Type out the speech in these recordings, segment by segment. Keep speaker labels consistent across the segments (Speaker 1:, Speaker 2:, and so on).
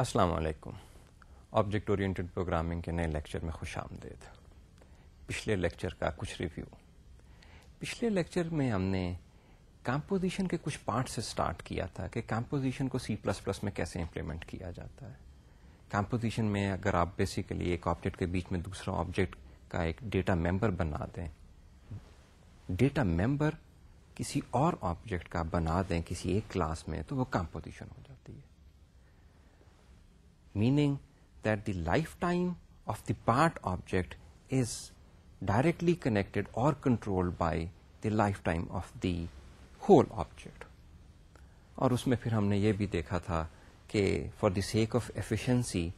Speaker 1: असलकुम object oriented programming के नए लेक्चर में खुश आमदेद पिछले लेक्चर का कुछ रिव्यू पिछले लेक्चर में हमने कंपोजिशन के कुछ पार्ट से स्टार्ट किया था कि कंपोजिशन को सी प्लस प्लस में कैसे इम्प्लीमेंट किया जाता है कंपोजिशन में अगर आप बेसिकली एक ऑब्जेक्ट के बीच में दूसरा ऑब्जेक्ट का एक डेटा मेंबर बना दें डेटा मेंबर किसी और ऑब्जेक्ट का बना दें किसी एक क्लास में तो वो कंपोजिशन हो जाती है meaning that the lifetime of the part object is directly connected or controlled by the lifetime of the whole object. और उसमें फिर हमने ये भी देखा था कि for the sake of efficiency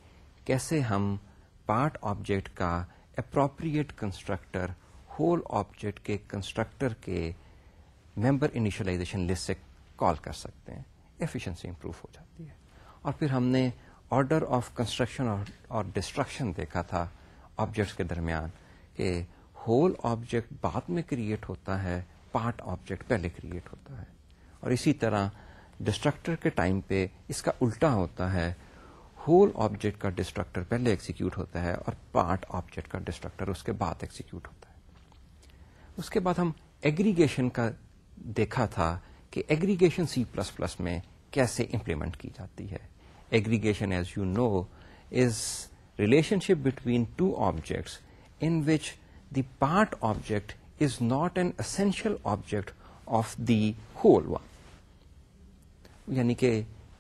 Speaker 1: कैसे हम पार्ट ऑब्जेक्ट का अप्रोप्रिएट कंस्ट्रक्टर होल ऑब्जेक्ट के कंस्ट्रक्टर के मेंबर इनिशियलाइजेशन लिस्ट से कॉल कर सकते हैं एफिशिएंसी इंप्रूव हो जाती है और फिर हमने ऑर्डर ऑफ कंस्ट्रक्शन और, और डिस्ट्रक्शन देखा था ऑब्जेक्ट्स के दरमियान कि होल ऑब्जेक्ट बाद में क्रिएट होता है पार्ट ऑब्जेक्ट पहले क्रिएट होता है और इसी तरह डिस्ट्रक्टर के टाइम पे इसका उल्टा होता है होल ऑब्जेक्ट का डिस्ट्रक्टर पहले एग्जीक्यूट होता है और पार्ट ऑब्जेक्ट का डिस्ट्रक्टर उसके बाद एग्जीक्यूट होता है उसके बाद हम एग्रीगेशन का देखा था कि एग्रीगेशन सी प्लस प्लस में कैसे इंप्लीमेंट की जाती है aggregation as you know is relationship between two objects in which the part object is not an essential object of the whole one. यानी कि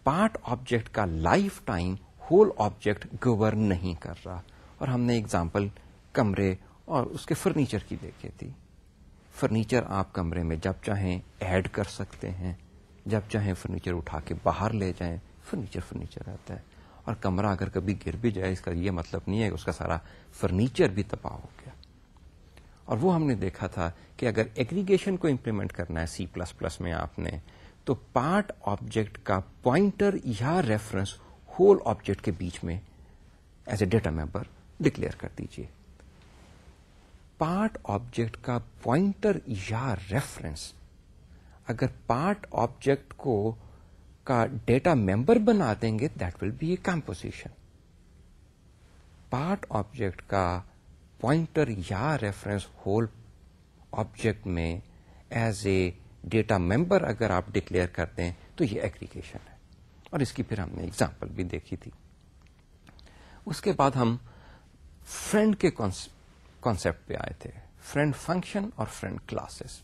Speaker 1: पार्ट ऑब्जेक्ट का life time whole object govern नहीं कर रहा और हमने एग्जाम्पल कमरे और उसके फर्नीचर की देखी थी फर्नीचर आप कमरे में जब चाहें ऐड कर सकते हैं जब चाहें फर्नीचर उठा के बाहर ले जाएं फर्नीचर फर्नीचर रहता है और कमरा अगर कभी गिर भी जाए इसका यह मतलब नहीं है कि उसका सारा फर्नीचर भी तबाह हो गया और वो हमने देखा था कि अगर एग्रीगेशन को इम्प्लीमेंट करना है सी प्लस प्लस में आपने तो पार्ट ऑब्जेक्ट का प्वाइंटर या रेफरेंस होल ऑब्जेक्ट के बीच में as a data member declare कर दीजिए पार्ट ऑब्जेक्ट का प्वाइंटर या रेफरेंस अगर पार्ट ऑब्जेक्ट को का डेटा मेंबर बना देंगे that will be a composition part object का पॉइंटर या रेफरेंस होल ऑब्जेक्ट में एज ए डेटा मेंबर अगर आप डिक्लेयर कर दें तो ये एग्रीगेशन है और इसकी फिर हमने एग्जाम्पल भी देखी थी उसके बाद हम फ्रेंड के कॉन्सेप्ट पे आए थे फ्रेंड फंक्शन और फ्रेंड क्लासेस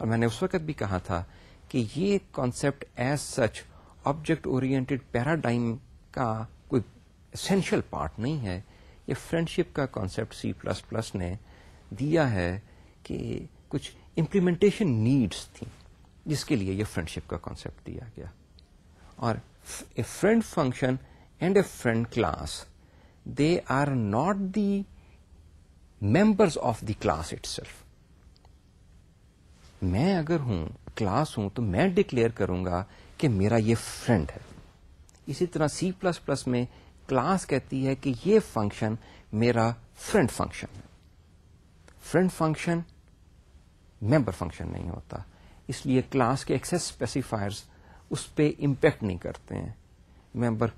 Speaker 1: और मैंने उस वक्त भी कहा था कि ये concept as such object oriented paradigm का कोई एसेंशियल पार्ट नहीं है ये फ्रेंडशिप का कॉन्सेप्ट सी प्लस प्लस ने दिया है कि कुछ इम्प्लीमेंटेशन नीड्स थी जिसके लिए ये फ्रेंडशिप का कॉन्सेप्ट दिया गया और a friend function and a friend class they are not the members of the class it मैं अगर हूं क्लास हूं तो मैं डिक्लेयर करूंगा कि मेरा ये फ्रेंड है इसी तरह सी प्लस प्लस में क्लास कहती है कि ये फंक्शन मेरा फ्रेंड फंक्शन है फ्रेंड फंक्शन मेंबर फंक्शन नहीं होता इसलिए क्लास के एक्सेस स्पेसिफायर्स उस पर इम्पेक्ट नहीं करते हैं मेंबर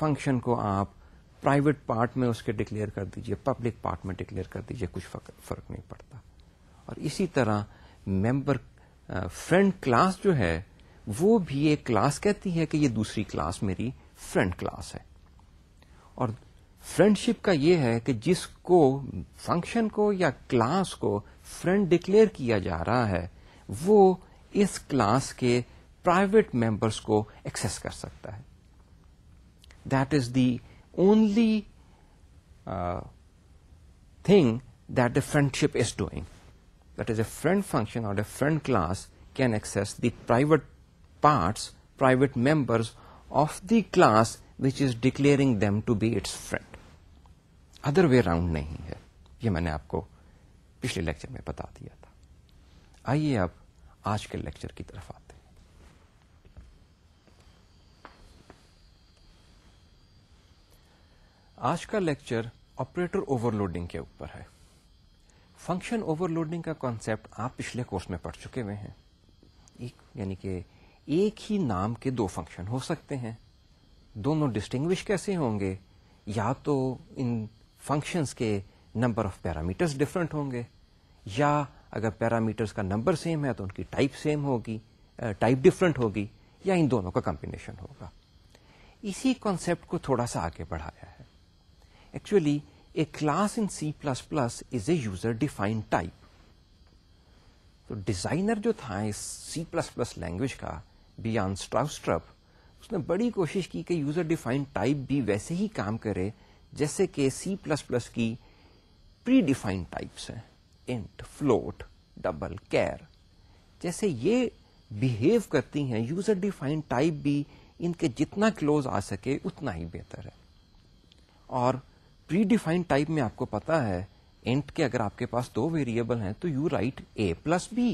Speaker 1: फंक्शन को आप प्राइवेट पार्ट में उसके डिक्लेयर कर दीजिए पब्लिक पार्ट में डिक्लेयर कर दीजिए कुछ फर्क नहीं पड़ता और इसी तरह मेंबर फ्रेंड क्लास जो है वो भी एक क्लास कहती है कि ये दूसरी क्लास मेरी फ्रेंड क्लास है और फ्रेंडशिप का ये है कि जिसको फंक्शन को या क्लास को फ्रेंड डिक्लेयर किया जा रहा है वो इस क्लास के प्राइवेट मेंबर्स को एक्सेस कर सकता है that is the only thing that the friendship is doing that is a friend function or a friend class can access the private parts, private members of the class which is declaring them to be its friend. Other way around नहीं hai. Yeh mainne aapko पिछले lecture mein pata diya tha. Aayye ab aaj ke lecture ki taraf aate. हैं आज का lecture operator overloading के ऊपर है function overloading का concept आप पिछले कोर्स में पढ़ चुके हुए हैं एक यानी कि एक ही नाम के दो फंक्शन हो सकते हैं दोनों डिस्टिंग्विश कैसे होंगे या तो इन फंक्शंस के नंबर ऑफ पैरामीटर्स डिफरेंट होंगे या अगर पैरामीटर्स का नंबर सेम है तो उनकी टाइप सेम होगी टाइप डिफरेंट होगी या इन दोनों का कॉम्बिनेशन होगा इसी कॉन्सेप्ट को थोड़ा सा आगे बढ़ाया है actually a class in C++ is a user defined type. तो डिजाइनर जो था इस C++ लैंग्वेज का बियान स्ट्राउस्ट्रप उसने बड़ी कोशिश की कि यूजर डिफाइंड टाइप भी वैसे ही काम करे जैसे कि C++ की प्री डिफाइंड टाइप्स हैं इंट फ्लोट डबल कैर जैसे ये बिहेव करती हैं यूजर डिफाइंड टाइप भी इनके जितना क्लोज आ सके उतना ही बेहतर है और प्री डिफाइंड टाइप में आपको पता है इंट के अगर आपके पास दो वेरिएबल हैं तो you write a plus b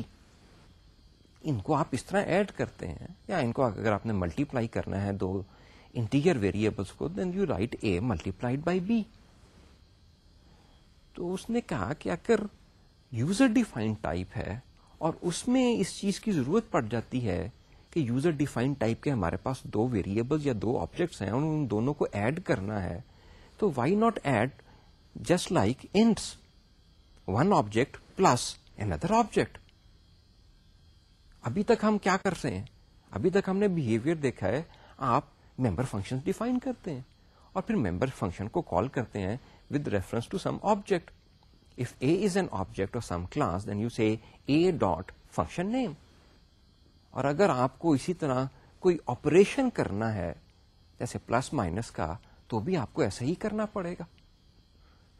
Speaker 1: इनको आप इस तरह ऐड करते हैं या इनको अगर आपने मल्टीप्लाई करना है दो इंटीजर वेरिएबल्स को then you write a multiplied by b तो उसने कहा कि अगर यूजर डिफाइंड टाइप है और उसमें इस चीज की जरूरत पड़ जाती है कि यूजर डिफाइंड टाइप के हमारे पास दो वेरिएबल्स या दो ऑब्जेक्ट्स हैं और उन दोनों को ऐड करना है तो why not add just like ints one object plus another object अभी तक हम क्या कर रहे हैं अभी तक हमने बिहेवियर देखा है आप मेंबर फंक्शन डिफाइन करते हैं और फिर मेंबर फंक्शन को कॉल करते हैं with reference to some object if a is an object of some class then you say a dot function name और अगर आपको इसी तरह कोई ऑपरेशन करना है जैसे प्लस माइनस का तो भी आपको ऐसा ही करना पड़ेगा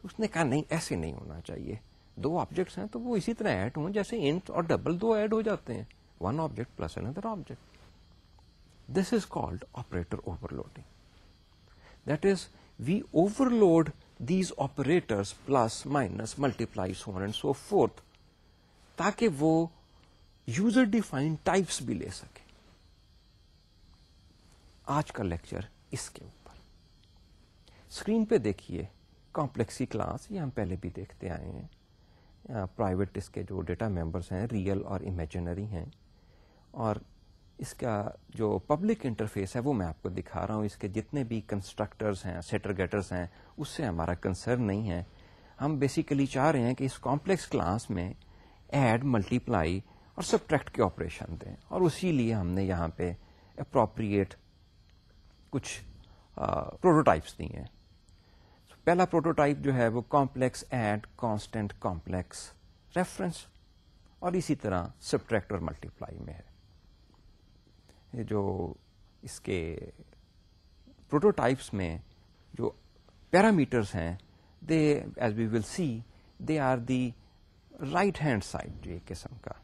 Speaker 1: उसने कहा नहीं ऐसे नहीं होना चाहिए दो ऑब्जेक्ट्स हैं तो वो इसी तरह ऐड हों जैसे इंट और डबल दो ऐड हो जाते हैं one object plus another object this is called operator overloading that is we overload these operator plus minus multiply so on and so ताकि वो यूजर डिफाइंड टाइप्स भी ले सके आज का लेक्चर इसके ऊपर स्क्रीन पे देखिए कॉम्प्लेक्सी क्लास ये हम पहले भी देखते आए हैं प्राइवेट इसके जो डेटा मेंबर्स हैं रियल और इमेजिनरी हैं और इसका जो पब्लिक इंटरफेस है वो मैं आपको दिखा रहा हूँ इसके जितने भी कंस्ट्रक्टर्स हैं सेटर गेटर्स हैं उससे हमारा कंसर्न नहीं है हम बेसिकली चाह रहे हैं कि इस कॉम्प्लेक्स क्लास में ऐड मल्टीप्लाई और सब्ट्रैक्ट के ऑपरेशन दें और उसी लिए हमने यहाँ पे अप्रोप्रिएट कुछ प्रोटोटाइप्स दिए हैं पहला प्रोटोटाइप जो है वो complex and constant complex reference और इसी तरह सब्ट्रैक्ट और मल्टीप्लाई में है ये जो इसके प्रोटोटाइप्स में जो पैरामीटर्स हैं they as we will see they are the right hand side एक किस्म का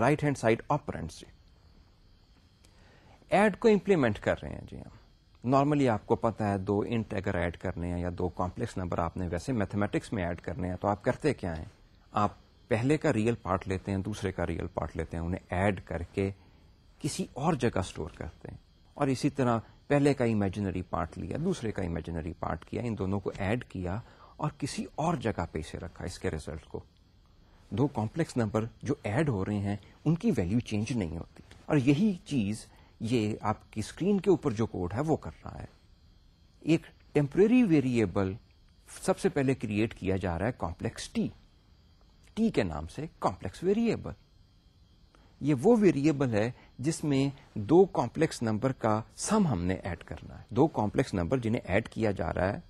Speaker 1: राइट हैंड साइड ऑपरेंट जी एड को इंप्लीमेंट कर रहे हैं जी हम नॉर्मली आपको पता है दो इंट अगर ऐड करने हैं या दो कॉम्प्लेक्स नंबर आपने वैसे मैथमेटिक्स में ऐड करने हैं तो आप करते क्या हैं आप पहले का रियल पार्ट लेते हैं दूसरे का रियल पार्ट लेते हैं उन्हें ऐड करके किसी और जगह स्टोर करते हैं और इसी तरह पहले का इमेजिनरी पार्ट लिया दूसरे का इमेजिनरी पार्ट किया इन दोनों को ऐड किया और किसी और जगह पे इसे रखा इसके रिजल्ट को दो कॉम्प्लेक्स नंबर जो ऐड हो रहे हैं उनकी वैल्यू चेंज नहीं होती और यही चीज़ ये आपकी स्क्रीन के ऊपर जो कोड है वो कर रहा है एक टेम्परेरी वेरिएबल सबसे पहले क्रिएट किया जा रहा है कॉम्प्लेक्स टी टी के नाम से कॉम्प्लेक्स वेरिएबल ये वो वेरिएबल है जिसमें दो कॉम्प्लेक्स नंबर का सम हमने ऐड करना है दो कॉम्प्लेक्स नंबर जिन्हें ऐड किया जा रहा है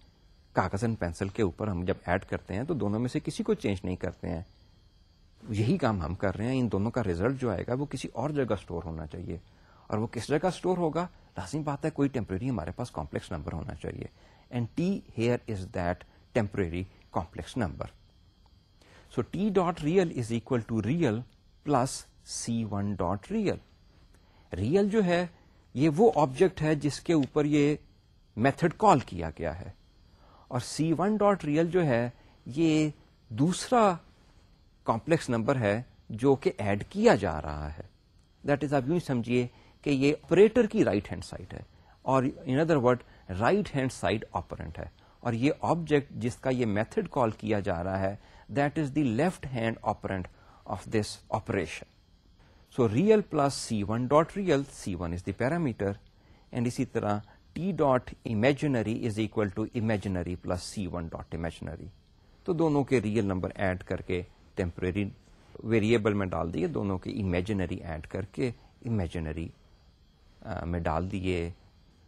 Speaker 1: कागज एंड पेंसिल के ऊपर हम जब ऐड करते हैं तो दोनों में से किसी को चेंज नहीं करते हैं यही काम हम कर रहे हैं इन दोनों का रिजल्ट जो आएगा वो किसी और जगह स्टोर होना चाहिए और वो किस जगह स्टोर होगा लाजिम बात है कोई टेम्परेरी हमारे पास कॉम्प्लेक्स नंबर होना चाहिए and T here is that temporary complex number so T dot real is equal to real plus C one dot real real जो है ये वो ऑब्जेक्ट है जिसके ऊपर ये मेथड कॉल किया गया है और सी वन डॉट रियल जो है ये दूसरा कॉम्प्लेक्स नंबर है जो कि ऐड किया जा रहा है दैट इज आप यूं समझिए कि ये ऑपरेटर की राइट हैंड साइड है और in other word right hand side operand है और ये ऑब्जेक्ट जिसका ये मेथड कॉल किया जा रहा है that is the left hand operand of this operation so real plus C one dot real C one is the parameter and इसी तरह T dot imaginary is equal to imaginary plus C one dot imaginary तो दोनों के real number add करके temporary variable में डाल दिए दोनों के इमेजिनरी ऐड करके इमेजिनरी में डाल दिए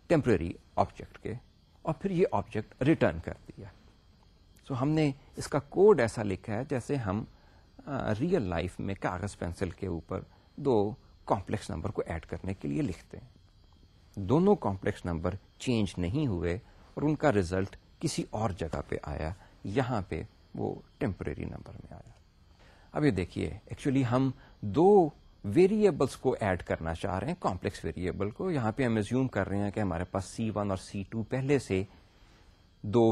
Speaker 1: टेम्प्रेरी ऑब्जेक्ट के और फिर ये ऑब्जेक्ट रिटर्न कर दिया सो so, हमने इसका कोड ऐसा लिखा है जैसे हम रियल लाइफ में कागज़ पेंसिल के ऊपर दो कॉम्प्लेक्स नंबर को ऐड करने के लिए लिखते हैं दोनों कॉम्प्लेक्स नंबर चेंज नहीं हुए और उनका रिजल्ट किसी और जगह पे आया यहाँ पे वो टेम्प्रेरी नंबर में आया अब ये देखिए एक्चुअली हम दो वेरिएबल्स को ऐड करना चाह रहे हैं कॉम्प्लेक्स वेरिएबल को यहां पे हम एज्यूम कर रहे हैं कि हमारे पास सी वन और सी टू पहले से दो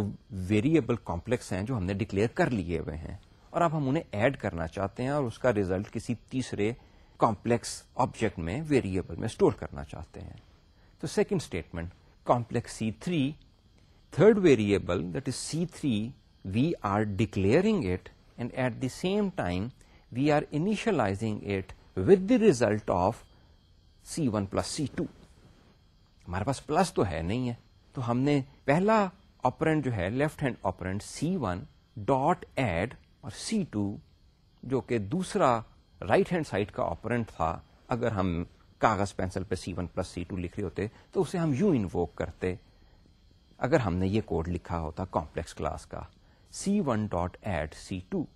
Speaker 1: वेरिएबल कॉम्प्लेक्स हैं जो हमने डिक्लेयर कर लिए हुए हैं और अब हम उन्हें ऐड करना चाहते हैं और उसका रिजल्ट किसी तीसरे कॉम्प्लेक्स ऑब्जेक्ट में वेरिएबल में स्टोर करना चाहते हैं तो second statement complex C three third variable that is C three we are declaring it and at the same time we are initializing it with the result of C one plus C two हमारे पास plus तो है नहीं है तो हमने पहला operand जो है left hand operand C one dot add और सी टू जो कि दूसरा राइट हैंड साइड का ऑपरेंट था अगर हम कागज पेंसिल पे C one plus C two लिख रहे होते तो उसे हम यू इन्वोक करते अगर हमने ये कोड लिखा होता कॉम्प्लेक्स क्लास का C one dot add C two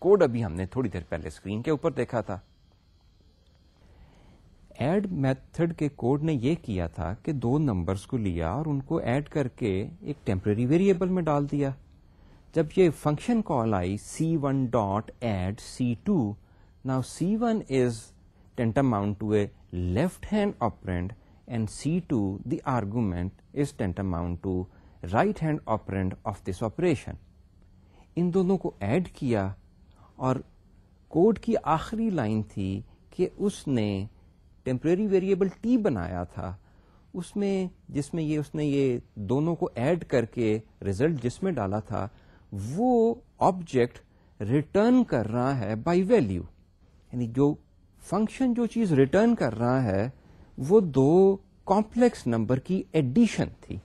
Speaker 1: code अभी हमने थोड़ी देर पहले स्क्रीन के ऊपर देखा था ऐड मेथड के कोड ने यह किया था कि दो नंबर्स को लिया और उनको ऐड करके एक टेम्प्रेरी वेरिएबल में डाल दिया जब ये फंक्शन कॉल आई C one dot add C two now C one is tantamount to a left hand operand and C2 the argument is tantamount to right hand operand of this operation. इन दोनों को add किया और code की आखिरी line थी कि उसने टेम्परेरी वेरिएबल टी बनाया था उसमें जिसमें ये उसने ये दोनों को ऐड करके रिजल्ट जिसमें डाला था वो ऑब्जेक्ट रिटर्न कर रहा है बाय वैल्यू यानी जो फंक्शन जो चीज रिटर्न कर रहा है वो दो कॉम्प्लेक्स नंबर की एडिशन थी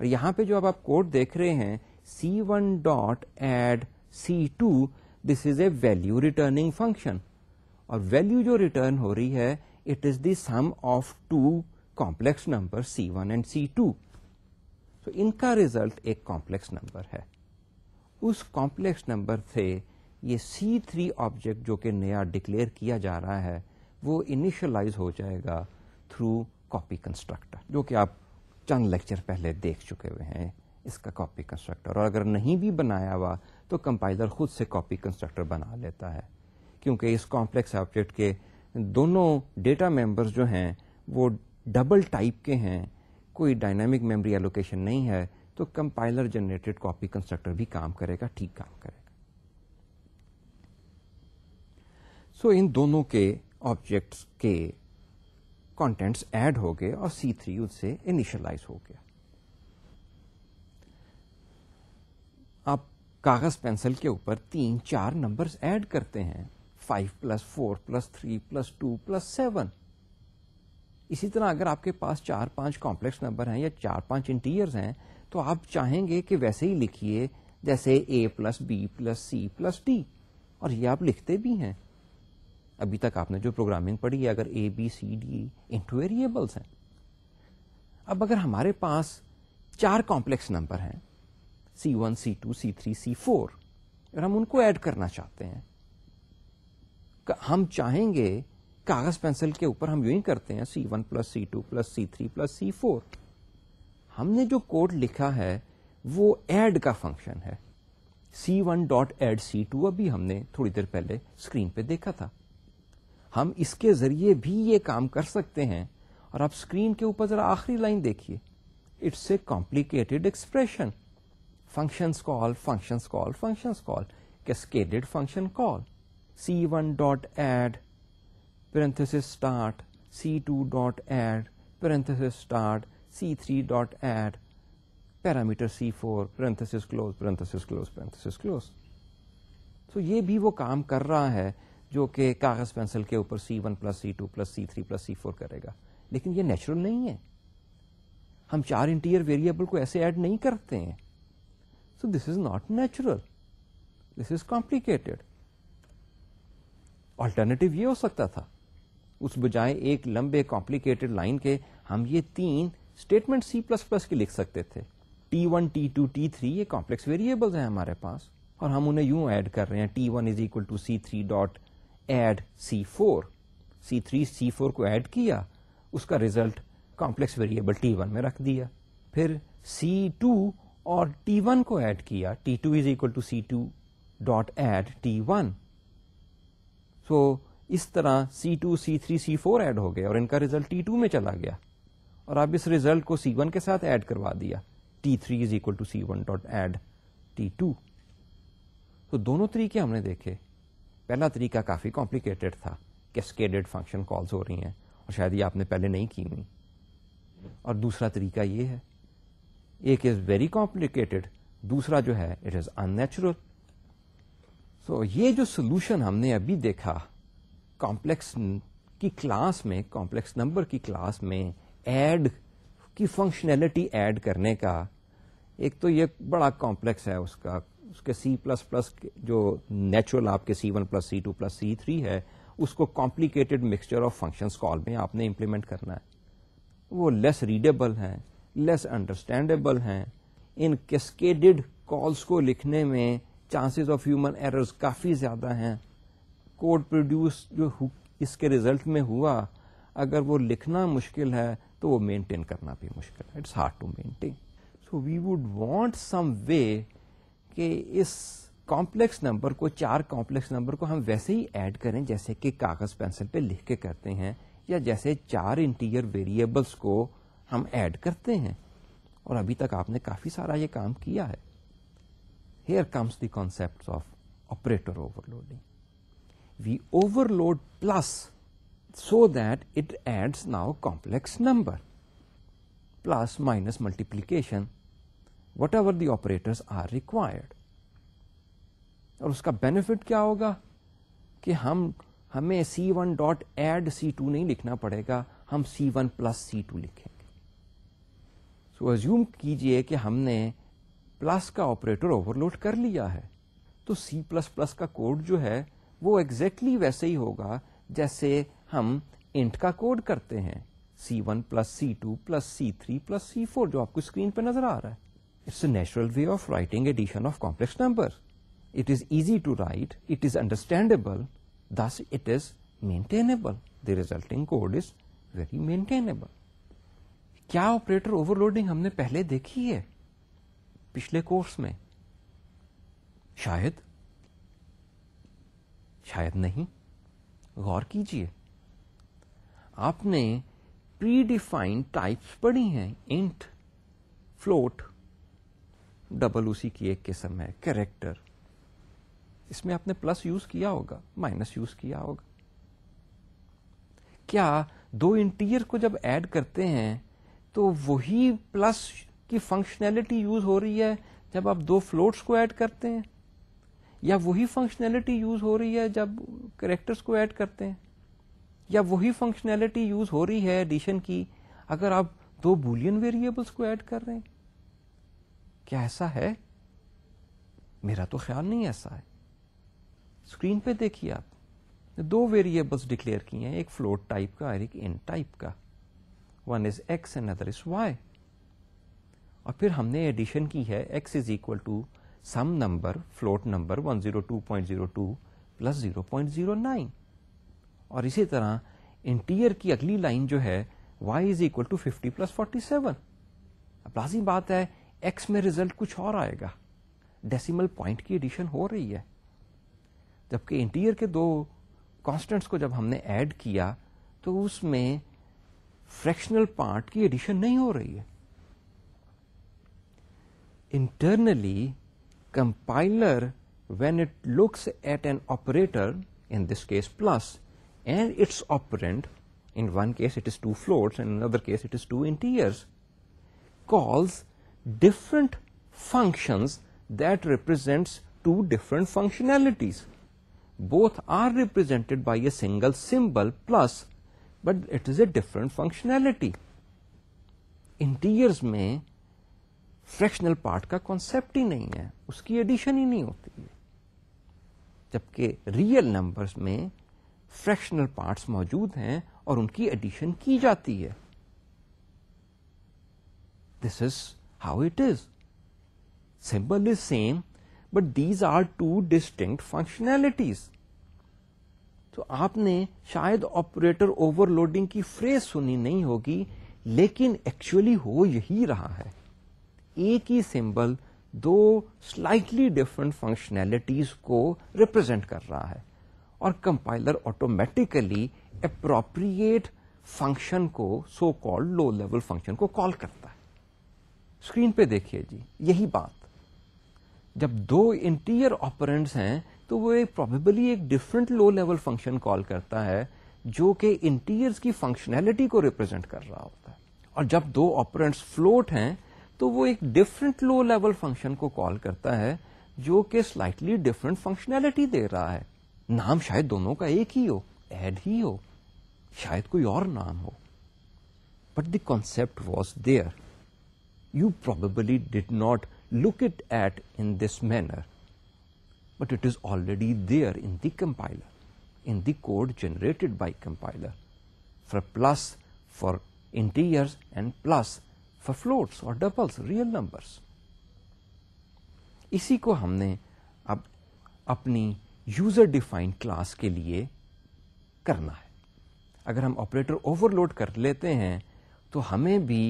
Speaker 1: और यहां पे जो अब आप कोड देख रहे हैं c1 one dot add C two this is a value returning function और वैल्यू जो रिटर्न हो रही है it is the sum of two complex number C one and C two तो इनका रिजल्ट एक कॉम्प्लेक्स नंबर है उस कॉम्प्लेक्स नंबर से ये सी थ्री ऑब्जेक्ट जो कि नया डिक्लेयर किया जा रहा है वो इनिशलाइज हो जाएगा थ्रू कॉपी कंस्ट्रक्टर जो कि आप चंद लेक्चर पहले देख चुके हुए हैं इसका कॉपी कंस्ट्रक्टर और अगर नहीं भी बनाया हुआ तो कंपाइलर खुद से कॉपी कंस्ट्रक्टर बना लेता है क्योंकि इस कॉम्प्लेक्स ऑब्जेक्ट के दोनों डेटा मेंबर्स जो हैं वो डबल टाइप के हैं कोई डायनामिक मेमोरी एलोकेशन नहीं है तो कंपाइलर जनरेटेड कॉपी कंस्ट्रक्टर भी काम करेगा ठीक काम करेगा सो so, इन दोनों के ऑब्जेक्ट्स के कंटेंट्स ऐड हो गए और सी थ्री उससे इनिशियलाइज हो गया आप कागज पेंसिल के ऊपर तीन चार नंबर्स ऐड करते हैं five plus four plus three plus two plus seven इसी तरह अगर आपके पास चार पांच कॉम्प्लेक्स नंबर हैं या चार पांच इंटीरियर्स हैं तो आप चाहेंगे कि वैसे ही लिखिए जैसे A plus B plus C plus D और ये आप लिखते भी हैं अभी तक आपने जो प्रोग्रामिंग पढ़ी है अगर A B C D into variables हैं अब अगर हमारे पास चार कॉम्प्लेक्स नंबर हैं C one C two C three C four अगर हम उनको ऐड करना चाहते हैं हम चाहेंगे कागज पेंसिल के ऊपर हम यूं ही करते हैं C one plus C two plus C three plus C four हमने जो कोड लिखा है वो एड का फंक्शन है C one dot add C two अभी हमने थोड़ी देर पहले स्क्रीन पे देखा था हम इसके जरिए भी ये काम कर सकते हैं और आप स्क्रीन के ऊपर जरा आखिरी लाइन देखिए it's a complicated expression functions call functions call functions call cascaded function call C one dot add parenthesis start c2 dot add parenthesis start c3 dot add parameter C4 parenthesis close parenthesis close parenthesis close तो so, ये भी वो काम कर रहा है जो कि कागज पेंसिल के ऊपर C1 one plus C two plus C three plus C four करेगा लेकिन ये नेचुरल नहीं है हम चार इंटीरियर वेरिएबल को ऐसे ऐड नहीं करते हैं so this is not natural this is complicated alternative ये हो सकता था उस बजाय एक लंबे कॉम्प्लिकेटेड लाइन के हम ये तीन स्टेटमेंट सी प्लस प्लस के लिख सकते थे T one T two T three ये कॉम्प्लेक्स वेरिएबल्स हैं हमारे पास और हम उन्हें यूं ऐड कर रहे हैं T one is equal to C three dot add C four C three C four को ऐड किया उसका result complex variable T one में रख दिया फिर सी टू और टी वन को ऐड किया T two is equal to C two dot add T one तो इस तरह C2, C3, C4 ऐड हो गए और इनका रिजल्ट T2 में चला गया और अब इस रिजल्ट को C1 के साथ ऐड करवा दिया T3 three is equal to C one dot add T two तो दोनों तरीके हमने देखे पहला तरीका काफी कॉम्प्लिकेटेड था कैस्केडेड फंक्शन कॉल्स हो रही हैं और शायद ये आपने पहले नहीं की हुई और दूसरा तरीका ये है एक इज वेरी कॉम्प्लिकेटेड दूसरा जो है it is unnatural so so, ये जो सोल्यूशन हमने अभी देखा कॉम्प्लेक्स की क्लास में कॉम्प्लेक्स नंबर की क्लास में ऐड की फंक्शनैलिटी ऐड करने का एक तो ये बड़ा कॉम्प्लेक्स है उसका उसके C++ जो नेचुरल आपके C1 plus C two plus C three है उसको complicated mixture of function call में आपने इम्प्लीमेंट करना है वो लेस रीडेबल हैं लेस अंडरस्टैंडेबल हैं इन किसकेडेड कॉल्स को लिखने में चांसेस ऑफ ह्यूमन एरर्स काफ़ी ज़्यादा हैं कोड प्रोड्यूस जो इसके रिजल्ट में हुआ अगर वो लिखना मुश्किल है तो वो मेंटेन करना भी मुश्किल है it's hard to maintain so we would want some way कि इस कॉम्प्लेक्स नंबर को चार कॉम्प्लेक्स नंबर को हम वैसे ही ऐड करें जैसे कि कागज़ पेंसिल पे लिख के करते हैं या जैसे चार इंटीरियर वेरिएबल्स को हम ऐड करते हैं और अभी तक आपने काफ़ी सारा ये काम किया है Here comes the concepts of operator overloading. We overload plus so that it adds now complex number plus minus multiplication whatever the operators are required. اور اس کا بینیفٹ کیا ہوگا کہ ہم ہمیں C one dot add C two نہیں لکھنا پڑے گا ہم C one plus C two لکھیں گے سو ایزیوم अज्यूम کہ ہم نے प्लस का ऑपरेटर ओवरलोड कर लिया है तो सी प्लस प्लस का कोड जो है वो एग्जैक्टली exactly वैसे ही होगा जैसे हम इंट का कोड करते हैं C one plus C two plus C three plus C four जो आपको स्क्रीन पर नजर आ रहा है it's a natural way of writing addition of complex number it is easy to write, it is understandable, thus it is maintainable. The resulting code is very maintainable. क्या operator overloading हमने पहले देखी है पिछले कोर्स में शायद शायद नहीं गौर कीजिए आपने प्री डिफाइंड टाइप्स पढ़ी हैं इंट फ्लोट डबल उसी की एक किस्म है कैरेक्टर इसमें आपने प्लस यूज किया होगा माइनस यूज किया होगा क्या दो इंटीरियर को जब ऐड करते हैं तो वही प्लस की फंक्शनैलिटी यूज हो रही है जब आप दो फ्लोट्स को ऐड करते हैं या वही फंक्शनैलिटी यूज हो रही है जब करेक्टर्स को ऐड करते हैं या वही फंक्शनैलिटी यूज हो रही है एडिशन की अगर आप दो बुलियन वेरिएबल्स को ऐड कर रहे हैं क्या ऐसा है मेरा तो ख्याल नहीं ऐसा है स्क्रीन पे देखिए आप दो वेरिएबल्स डिक्लेयर किए हैं एक फ्लोट टाइप का और एक इन टाइप का one is X and other is Y और फिर हमने एडिशन की है x is equal to some number float number 102.02 plus 0.09 और इसी तरह इंटीरियर की अगली लाइन जो है y is equal to fifty plus forty seven अब लाजिम बात है x में रिजल्ट कुछ और आएगा डेसिमल पॉइंट की एडिशन हो रही है जबकि इंटीरियर के दो कांस्टेंट्स को जब हमने ऐड किया तो उसमें फ्रैक्शनल पार्ट की एडिशन नहीं हो रही है internally compiler when it looks at an operator in this case plus and its operand in one case it is two floats and in another case it is two integers calls different functions that represents two different functionalities both are represented by a single symbol plus but it is a different functionality integers may. Fractional part का concept ही नहीं है उसकी addition ही नहीं होती है जबकि रियल नंबर्स में फ्रैक्शनल पार्ट्स मौजूद हैं और उनकी एडिशन की जाती है this is how it is symbol is same but these are two distinct functionalities तो आपने शायद ऑपरेटर ओवरलोडिंग की फ्रेज सुनी नहीं होगी लेकिन एक्चुअली हो यही रहा है एक ही सिंबल दो स्लाइटली डिफरेंट फंक्शनैलिटीज को रिप्रेजेंट कर रहा है और कंपाइलर ऑटोमेटिकली अप्रोप्रिएट फंक्शन को so called low level function को कॉल करता है स्क्रीन पे देखिए जी यही बात जब दो इंटीरियर ऑपरेंट्स हैं तो वो एक प्रॉबेबली एक different low level function call करता है जो कि इंटीरियर्स की फंक्शनैलिटी को रिप्रेजेंट कर रहा होता है और जब दो ऑपरेंट्स फ्लोट हैं तो वो एक डिफरेंट लो लेवल फंक्शन को कॉल करता है जो कि स्लाइटली डिफरेंट फंक्शनैलिटी दे रहा है नाम शायद दोनों का एक ही हो एड ही हो शायद कोई और नाम हो but the concept was there you probably did not look it at in this manner, but it is already there in the compiler, in the code generated by compiler. For plus, for integers and plus, for floats or doubles real numbers इसी को हमने अब अपनी user defined class के लिए करना है अगर हम ऑपरेटर ओवरलोड कर लेते हैं तो हमें भी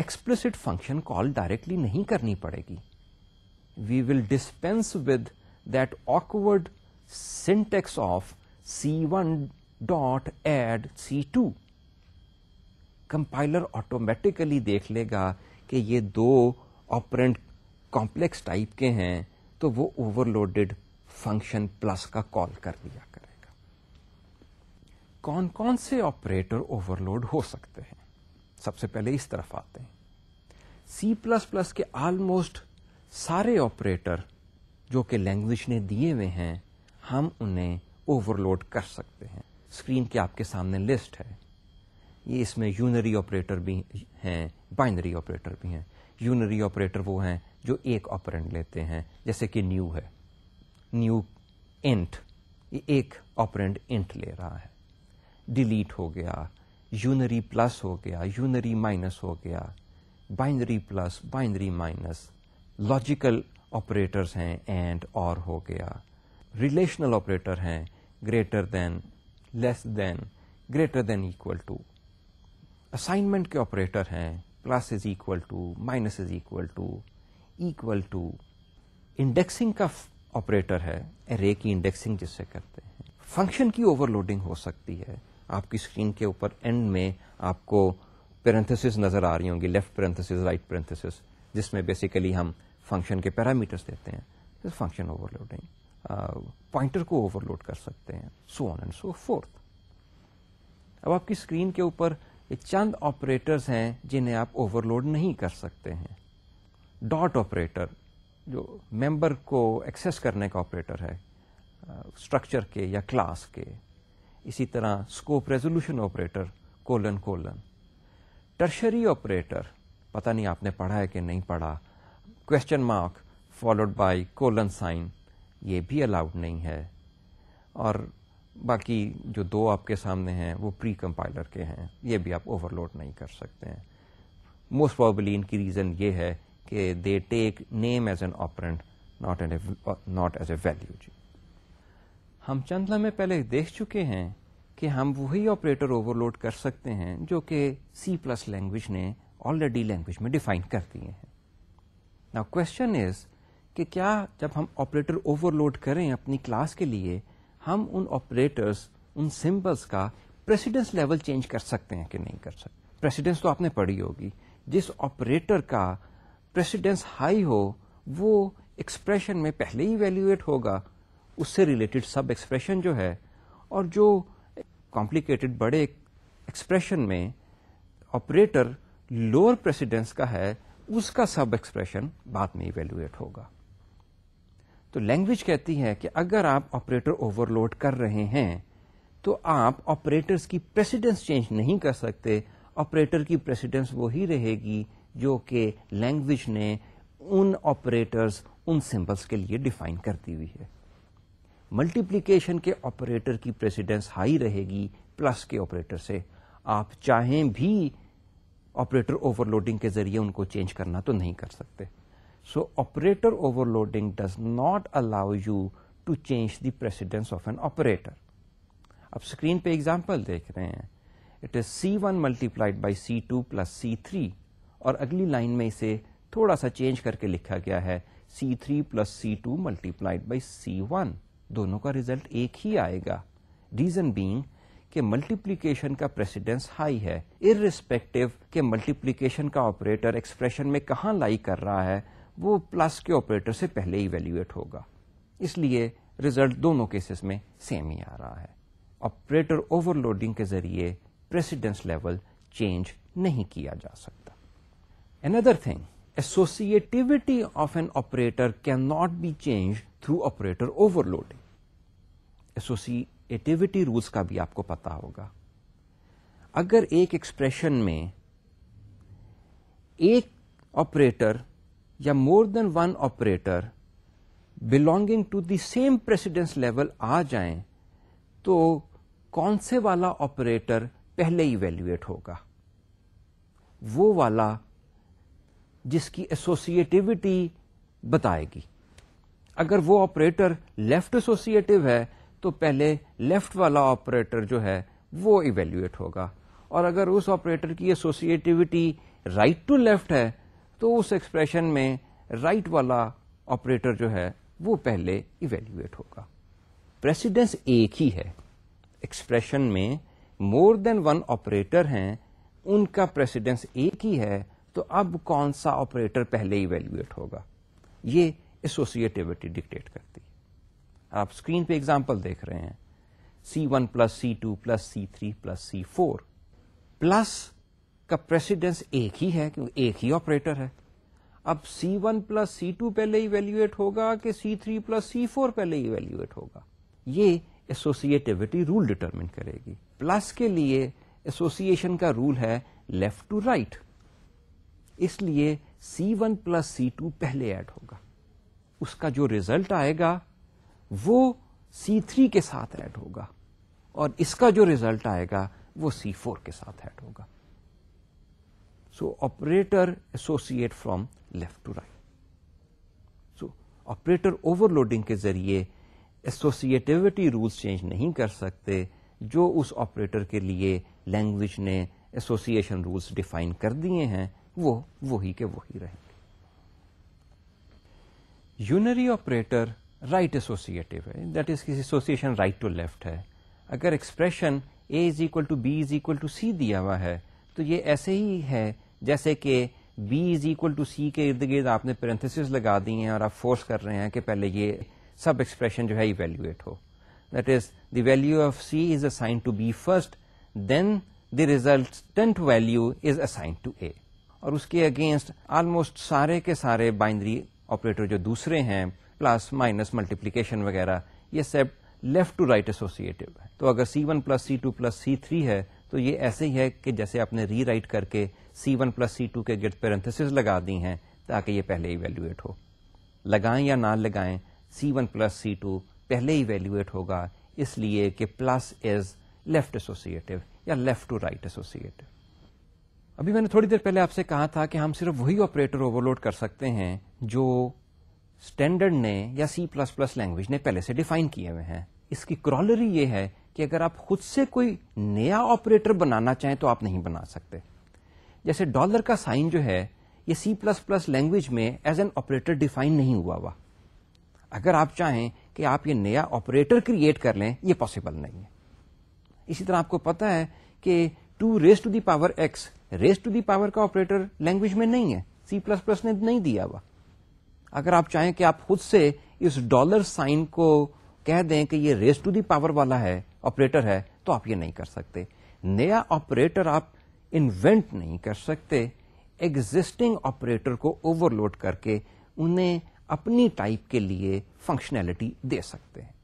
Speaker 1: एक्सप्लिसिट फंक्शन कॉल डायरेक्टली नहीं करनी पड़ेगी we will dispense with that awkward syntax of C one dot add C two compiler automatically देख लेगा कि ये दो ऑपरेंट कॉम्प्लेक्स टाइप के हैं तो वो ओवरलोडेड फंक्शन प्लस का कॉल कर दिया करेगा कौन कौन से ऑपरेटर ओवरलोड हो सकते हैं सबसे पहले इस तरफ आते हैं सी प्लस प्लस के ऑलमोस्ट सारे ऑपरेटर जो कि लैंग्वेज ने दिए हुए हैं हम उन्हें ओवरलोड कर सकते हैं स्क्रीन के आपके सामने लिस्ट है ये इसमें यूनरी ऑपरेटर भी हैं बाइनरी ऑपरेटर भी हैं यूनरी ऑपरेटर वो हैं जो एक ऑपरेंट लेते हैं जैसे कि न्यू है न्यू इंट ये एक ऑपरेंट इंट ले रहा है डिलीट हो गया यूनरी प्लस हो गया यूनरी माइनस हो गया binary plus binary minus logical operators हैं एंड और हो गया रिलेशनल ऑपरेटर हैं greater than less than greater than equal to assignment के ऑपरेटर हैं plus is equal to minus is equal to equal to indexing का ऑपरेटर है array की इंडेक्सिंग जिससे करते हैं फंक्शन की ओवरलोडिंग हो सकती है आपकी स्क्रीन के ऊपर एंड में आपको पेरेंथेसिस नजर आ रही होंगी लेफ्ट पेरेंथेसिस राइट पेरेंथेसिस जिसमें बेसिकली हम फंक्शन के पैरामीटर्स देते हैं फंक्शन ओवरलोडिंग पॉइंटर को ओवरलोड कर सकते हैं so on and so forth अब आपकी स्क्रीन के ऊपर ये चंद ऑपरेटर्स हैं जिन्हें आप ओवरलोड नहीं कर सकते हैं डॉट ऑपरेटर जो मेंबर को एक्सेस करने का ऑपरेटर है स्ट्रक्चर के या क्लास के इसी तरह scope resolution operator colon colon ternary operator पता नहीं आपने पढ़ा है कि नहीं पढ़ा question mark followed by colon sign ये भी अलाउड नहीं है और बाकी जो दो आपके सामने हैं वो प्री कंपाइलर के हैं ये भी आप ओवरलोड नहीं कर सकते हैं मोस्ट प्रॉबली इनकी रीज़न ये है कि they take name as an operand not an not as a value जी हम चंद लम्हे पहले देख चुके हैं कि हम वही ऑपरेटर ओवरलोड कर सकते हैं जो कि सी प्लस लैंग्वेज ने ऑलरेडी लैंग्वेज में डिफाइन कर दिए हैं ना क्वेश्चन इज कि क्या जब हम ऑपरेटर ओवरलोड करें अपनी क्लास के लिए हम उन ऑपरेटर्स उन सिंबल्स का प्रेसिडेंस लेवल चेंज कर सकते हैं कि नहीं कर सकते प्रेसिडेंस तो आपने पढ़ी होगी जिस ऑपरेटर का प्रेसिडेंस हाई हो वो एक्सप्रेशन में पहले ही वैल्यूएट होगा उससे रिलेटेड सब एक्सप्रेशन जो है और जो कॉम्प्लिकेटेड बड़े एक्सप्रेशन में ऑपरेटर लोअर प्रेसिडेंस का है उसका सब एक्सप्रेशन बाद में इवेल्युएट होगा तो लैंग्वेज कहती है कि अगर आप ऑपरेटर ओवरलोड कर रहे हैं तो आप ऑपरेटर्स की प्रेसिडेंस चेंज नहीं कर सकते ऑपरेटर की प्रेसिडेंस वही रहेगी जो कि लैंग्वेज ने उन ऑपरेटर्स उन सिंबल्स के लिए डिफाइन करती हुई है मल्टीप्लीकेशन के ऑपरेटर की प्रेसिडेंस हाई रहेगी प्लस के ऑपरेटर से आप चाहें भी ऑपरेटर ओवरलोडिंग के जरिए उनको चेंज करना तो नहीं कर सकते So operator overloading does not allow you to change the precedence of an operator. अब स्क्रीन पे एग्जांपल देख रहे हैं it is C one multiplied by C two plus C three और अगली लाइन में इसे थोड़ा सा चेंज करके लिखा गया है C three plus C two multiplied by C one दोनों का रिजल्ट एक ही आएगा रीजन बींग कि मल्टीप्लीकेशन का प्रेसिडेंस हाई है इरिस्पेक्टिव के मल्टीप्लीकेशन का ऑपरेटर एक्सप्रेशन में कहाँ लाई कर रहा है वो प्लस के ऑपरेटर से पहले ही वैल्यूएट होगा इसलिए रिजल्ट दोनों केसेस में सेम ही आ रहा है ऑपरेटर ओवरलोडिंग के जरिए प्रेसिडेंस लेवल चेंज नहीं किया जा सकता another thing associativity of an operator can not be change through operator overloading associativity rules का भी आपको पता होगा अगर एक एक्सप्रेशन में एक ऑपरेटर या more than one operator belonging to the same precedence level आ जाएं तो कौन से वाला ऑपरेटर पहले इवेल्युएट होगा वो वाला जिसकी एसोसिएटिविटी बताएगी अगर वो ऑपरेटर लेफ्ट एसोसिएटिव है तो पहले लेफ्ट वाला ऑपरेटर जो है वो इवेल्युएट होगा और अगर उस ऑपरेटर की एसोसिएटिविटी राइट टू लेफ्ट है तो उस एक्सप्रेशन में राइट वाला ऑपरेटर जो है वो पहले इवेल्युएट होगा प्रेसिडेंस एक ही है एक्सप्रेशन में मोर देन वन ऑपरेटर हैं उनका प्रेसिडेंस एक ही है तो अब कौन सा ऑपरेटर पहले इवेल्युएट होगा ये एसोसिएटिविटी डिक्टेट करती है आप स्क्रीन पे एग्जांपल देख रहे हैं C one plus C two plus C three plus C four plus का प्रेसिडेंस एक ही है क्योंकि एक ही ऑपरेटर है अब C1 वन प्लस सी पहले इवेल्युएट होगा कि C3 थ्री प्लस सी पहले इवेल्युएट होगा ये एसोसिएटिविटी रूल डिटरमिन करेगी प्लस के लिए एसोसिएशन का रूल है लेफ्ट टू राइट इसलिए C1 वन प्लस सी पहले ऐड होगा उसका जो रिजल्ट आएगा वो C3 के साथ ऐड होगा और इसका जो रिजल्ट आएगा वो C4 के साथ ऐड होगा So operator associate from left to right so operator overloading के जरिए एसोसिएटिविटी रूल्स चेंज नहीं कर सकते जो उस ऑपरेटर के लिए लैंग्वेज ने एसोसिएशन रूल्स डिफाइन कर दिए हैं वो वही के वही रहेंगे यूनरी ऑपरेटर राइट एसोसिएटिव है that is association right to left है अगर expression A is equal to B is equal to C दिया हुआ है तो ये ऐसे ही है जैसे कि b is equal to C के इर्द गिर्द आपने पेरेंथिस लगा दी हैं और आप फोर्स कर रहे हैं कि पहले ये सब एक्सप्रेशन जो है इवेल्यूएट हो that is the value of C is assign to B first then the resultant value is assign to A और उसके अगेंस्ट ऑलमोस्ट सारे के सारे बाइनरी ऑपरेटर जो दूसरे हैं प्लस माइनस मल्टीप्लीकेशन वगैरह ये सब लेफ्ट टू राइट एसोसिएटिव है तो अगर C one plus C two plus C three है तो ये ऐसे ही है कि जैसे आपने रीराइट करके C one plus C two के गिर्द पेरेंथेसिस लगा दी हैं ताकि ये पहले इवेल्युएट हो लगाएं या ना लगाएं C one plus C two पहले इवेल्युएट होगा इसलिए कि प्लस इज लेफ्ट एसोसिएटिव या लेफ्ट टू राइट एसोसिएटिव अभी मैंने थोड़ी देर पहले आपसे कहा था कि हम सिर्फ वही ऑपरेटर ओवरलोड कर सकते हैं जो स्टैंडर्ड ने या सी प्लस प्लस लैंग्वेज ने पहले से डिफाइन किए हुए हैं इसकी क्रॉलरी ये है कि अगर आप खुद से कोई नया ऑपरेटर बनाना चाहें तो आप नहीं बना सकते जैसे डॉलर का साइन जो है ये सी प्लस प्लस लैंग्वेज में एज एन ऑपरेटर डिफाइन नहीं हुआ हुआ अगर आप चाहें कि आप ये नया ऑपरेटर क्रिएट कर लें ये पॉसिबल नहीं है इसी तरह आपको पता है कि two raise to the power X raise to the power का ऑपरेटर लैंग्वेज में नहीं है सी प्लस प्लस ने नहीं दिया हुआ अगर आप चाहें कि आप खुद से इस डॉलर साइन को कह दें कि ये रेस टू दावर वाला है ऑपरेटर है तो आप ये नहीं कर सकते नया ऑपरेटर आप इन्वेंट नहीं कर सकते एग्जिस्टिंग ऑपरेटर को ओवरलोड करके उन्हें अपनी टाइप के लिए फंक्शनैलिटी दे सकते हैं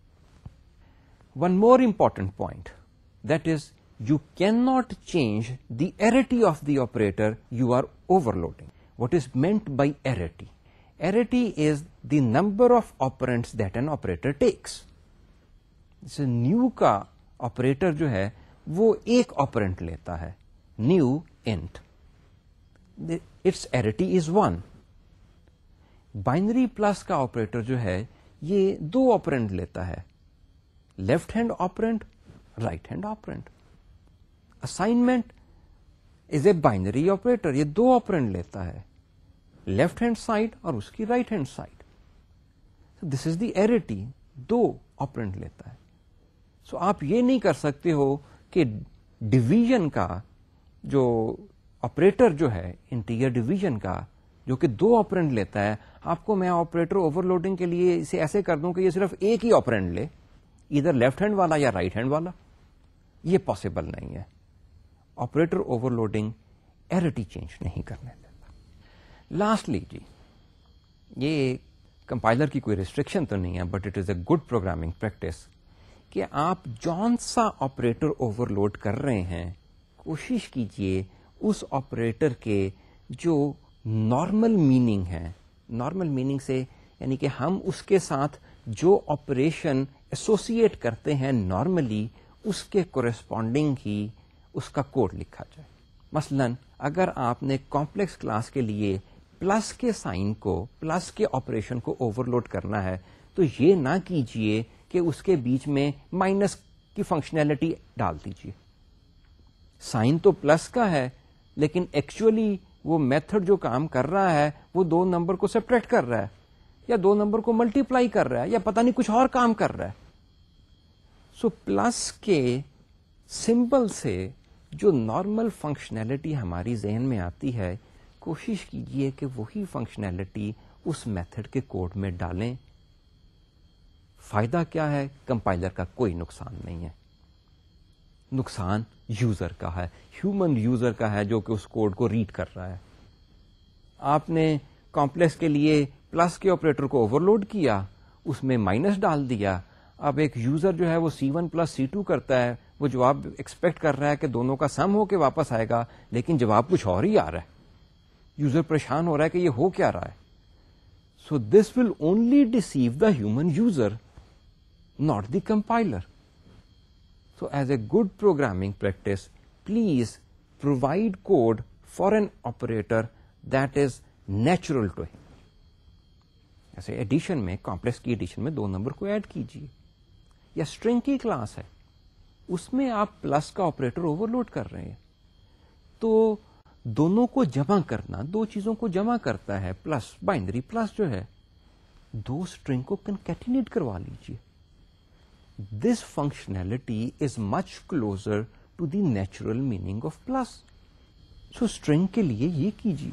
Speaker 1: one more important point that is you cannot change the arity of the operator you are overloading. What is meant by arity? Arity is the number of operands that an operator takes. इसे new का operator जो है वो एक operand लेता है new int its arity is one binary plus का operator जो है ये दो ऑपरेंट लेता है left hand operand right hand operand assignment is a binary operator ये दो ऑपरेंट लेता है लेफ्ट हैंड साइड और उसकी right hand side this is the arity दो ऑपरेंट लेता है सो आप ये नहीं कर सकते हो कि डिवीजन का जो ऑपरेटर जो है इंटीरियर डिवीजन का जो कि दो ऑपरेंट लेता है आपको मैं ऑपरेटर ओवरलोडिंग के लिए इसे ऐसे कर दूं कि ये सिर्फ एक ही ऑपरेंट ले इधर लेफ्ट हैंड वाला या राइट हैंड वाला ये पॉसिबल नहीं है ऑपरेटर ओवरलोडिंग एरिटी चेंज नहीं करने देता लास्टली जी ये कंपाइलर की कोई रिस्ट्रिक्शन तो नहीं है but it is a good programming practice कि आप जौन सा ऑपरेटर ओवरलोड कर रहे हैं कोशिश कीजिए उस ऑपरेटर के जो नॉर्मल मीनिंग है नॉर्मल मीनिंग से यानी कि हम उसके साथ जो ऑपरेशन एसोसिएट करते हैं नॉर्मली उसके कोरेस्पॉन्डिंग ही उसका कोड लिखा जाए मसलन अगर आपने कॉम्प्लेक्स क्लास के लिए प्लस के साइन को प्लस के ऑपरेशन को ओवरलोड करना है तो ये ना कीजिए कि उसके बीच में माइनस की फंक्शनैलिटी डाल दीजिए साइन तो प्लस का है लेकिन एक्चुअली वो मेथड जो काम कर रहा है वो दो नंबर को सेपरेट कर रहा है या दो नंबर को मल्टीप्लाई कर रहा है या पता नहीं कुछ और काम कर रहा है सो so, प्लस के सिंबल से जो नॉर्मल फंक्शनैलिटी हमारी जहन में आती है कोशिश कीजिए कि वही फंक्शनैलिटी उस मेथड के कोड में डालें फ़ायदा क्या है कंपाइलर का कोई नुकसान नहीं है नुकसान यूज़र का है ह्यूमन यूज़र का है जो कि उस कोड को रीड कर रहा है आपने कॉम्प्लेक्स के लिए प्लस के ऑपरेटर को ओवरलोड किया उसमें माइनस डाल दिया अब एक यूज़र जो है वो C one plus C two करता है वो जवाब एक्सपेक्ट कर रहा है कि दोनों का सम होके वापस आएगा लेकिन जवाब कुछ और ही आ रहा है यूज़र परेशान हो रहा है कि ये हो क्या रहा है so this will only deceive the human user not the compiler. So as a good programming practice, please provide code for an operator that is natural to him. जैसे एडिशन में कॉम्प्लेक्स की एडिशन में दो number को add कीजिए या string की class है उसमें आप प्लस का ऑपरेटर ओवरलोड कर रहे हैं तो दोनों को जमा करना दो चीजों को जमा करता है प्लस बाइनरी प्लस जो है दो स्ट्रिंग को कंकेटिनेट करवा लीजिए this functionality is much closer to the natural meaning of plus. So string के लिए ये कीजिए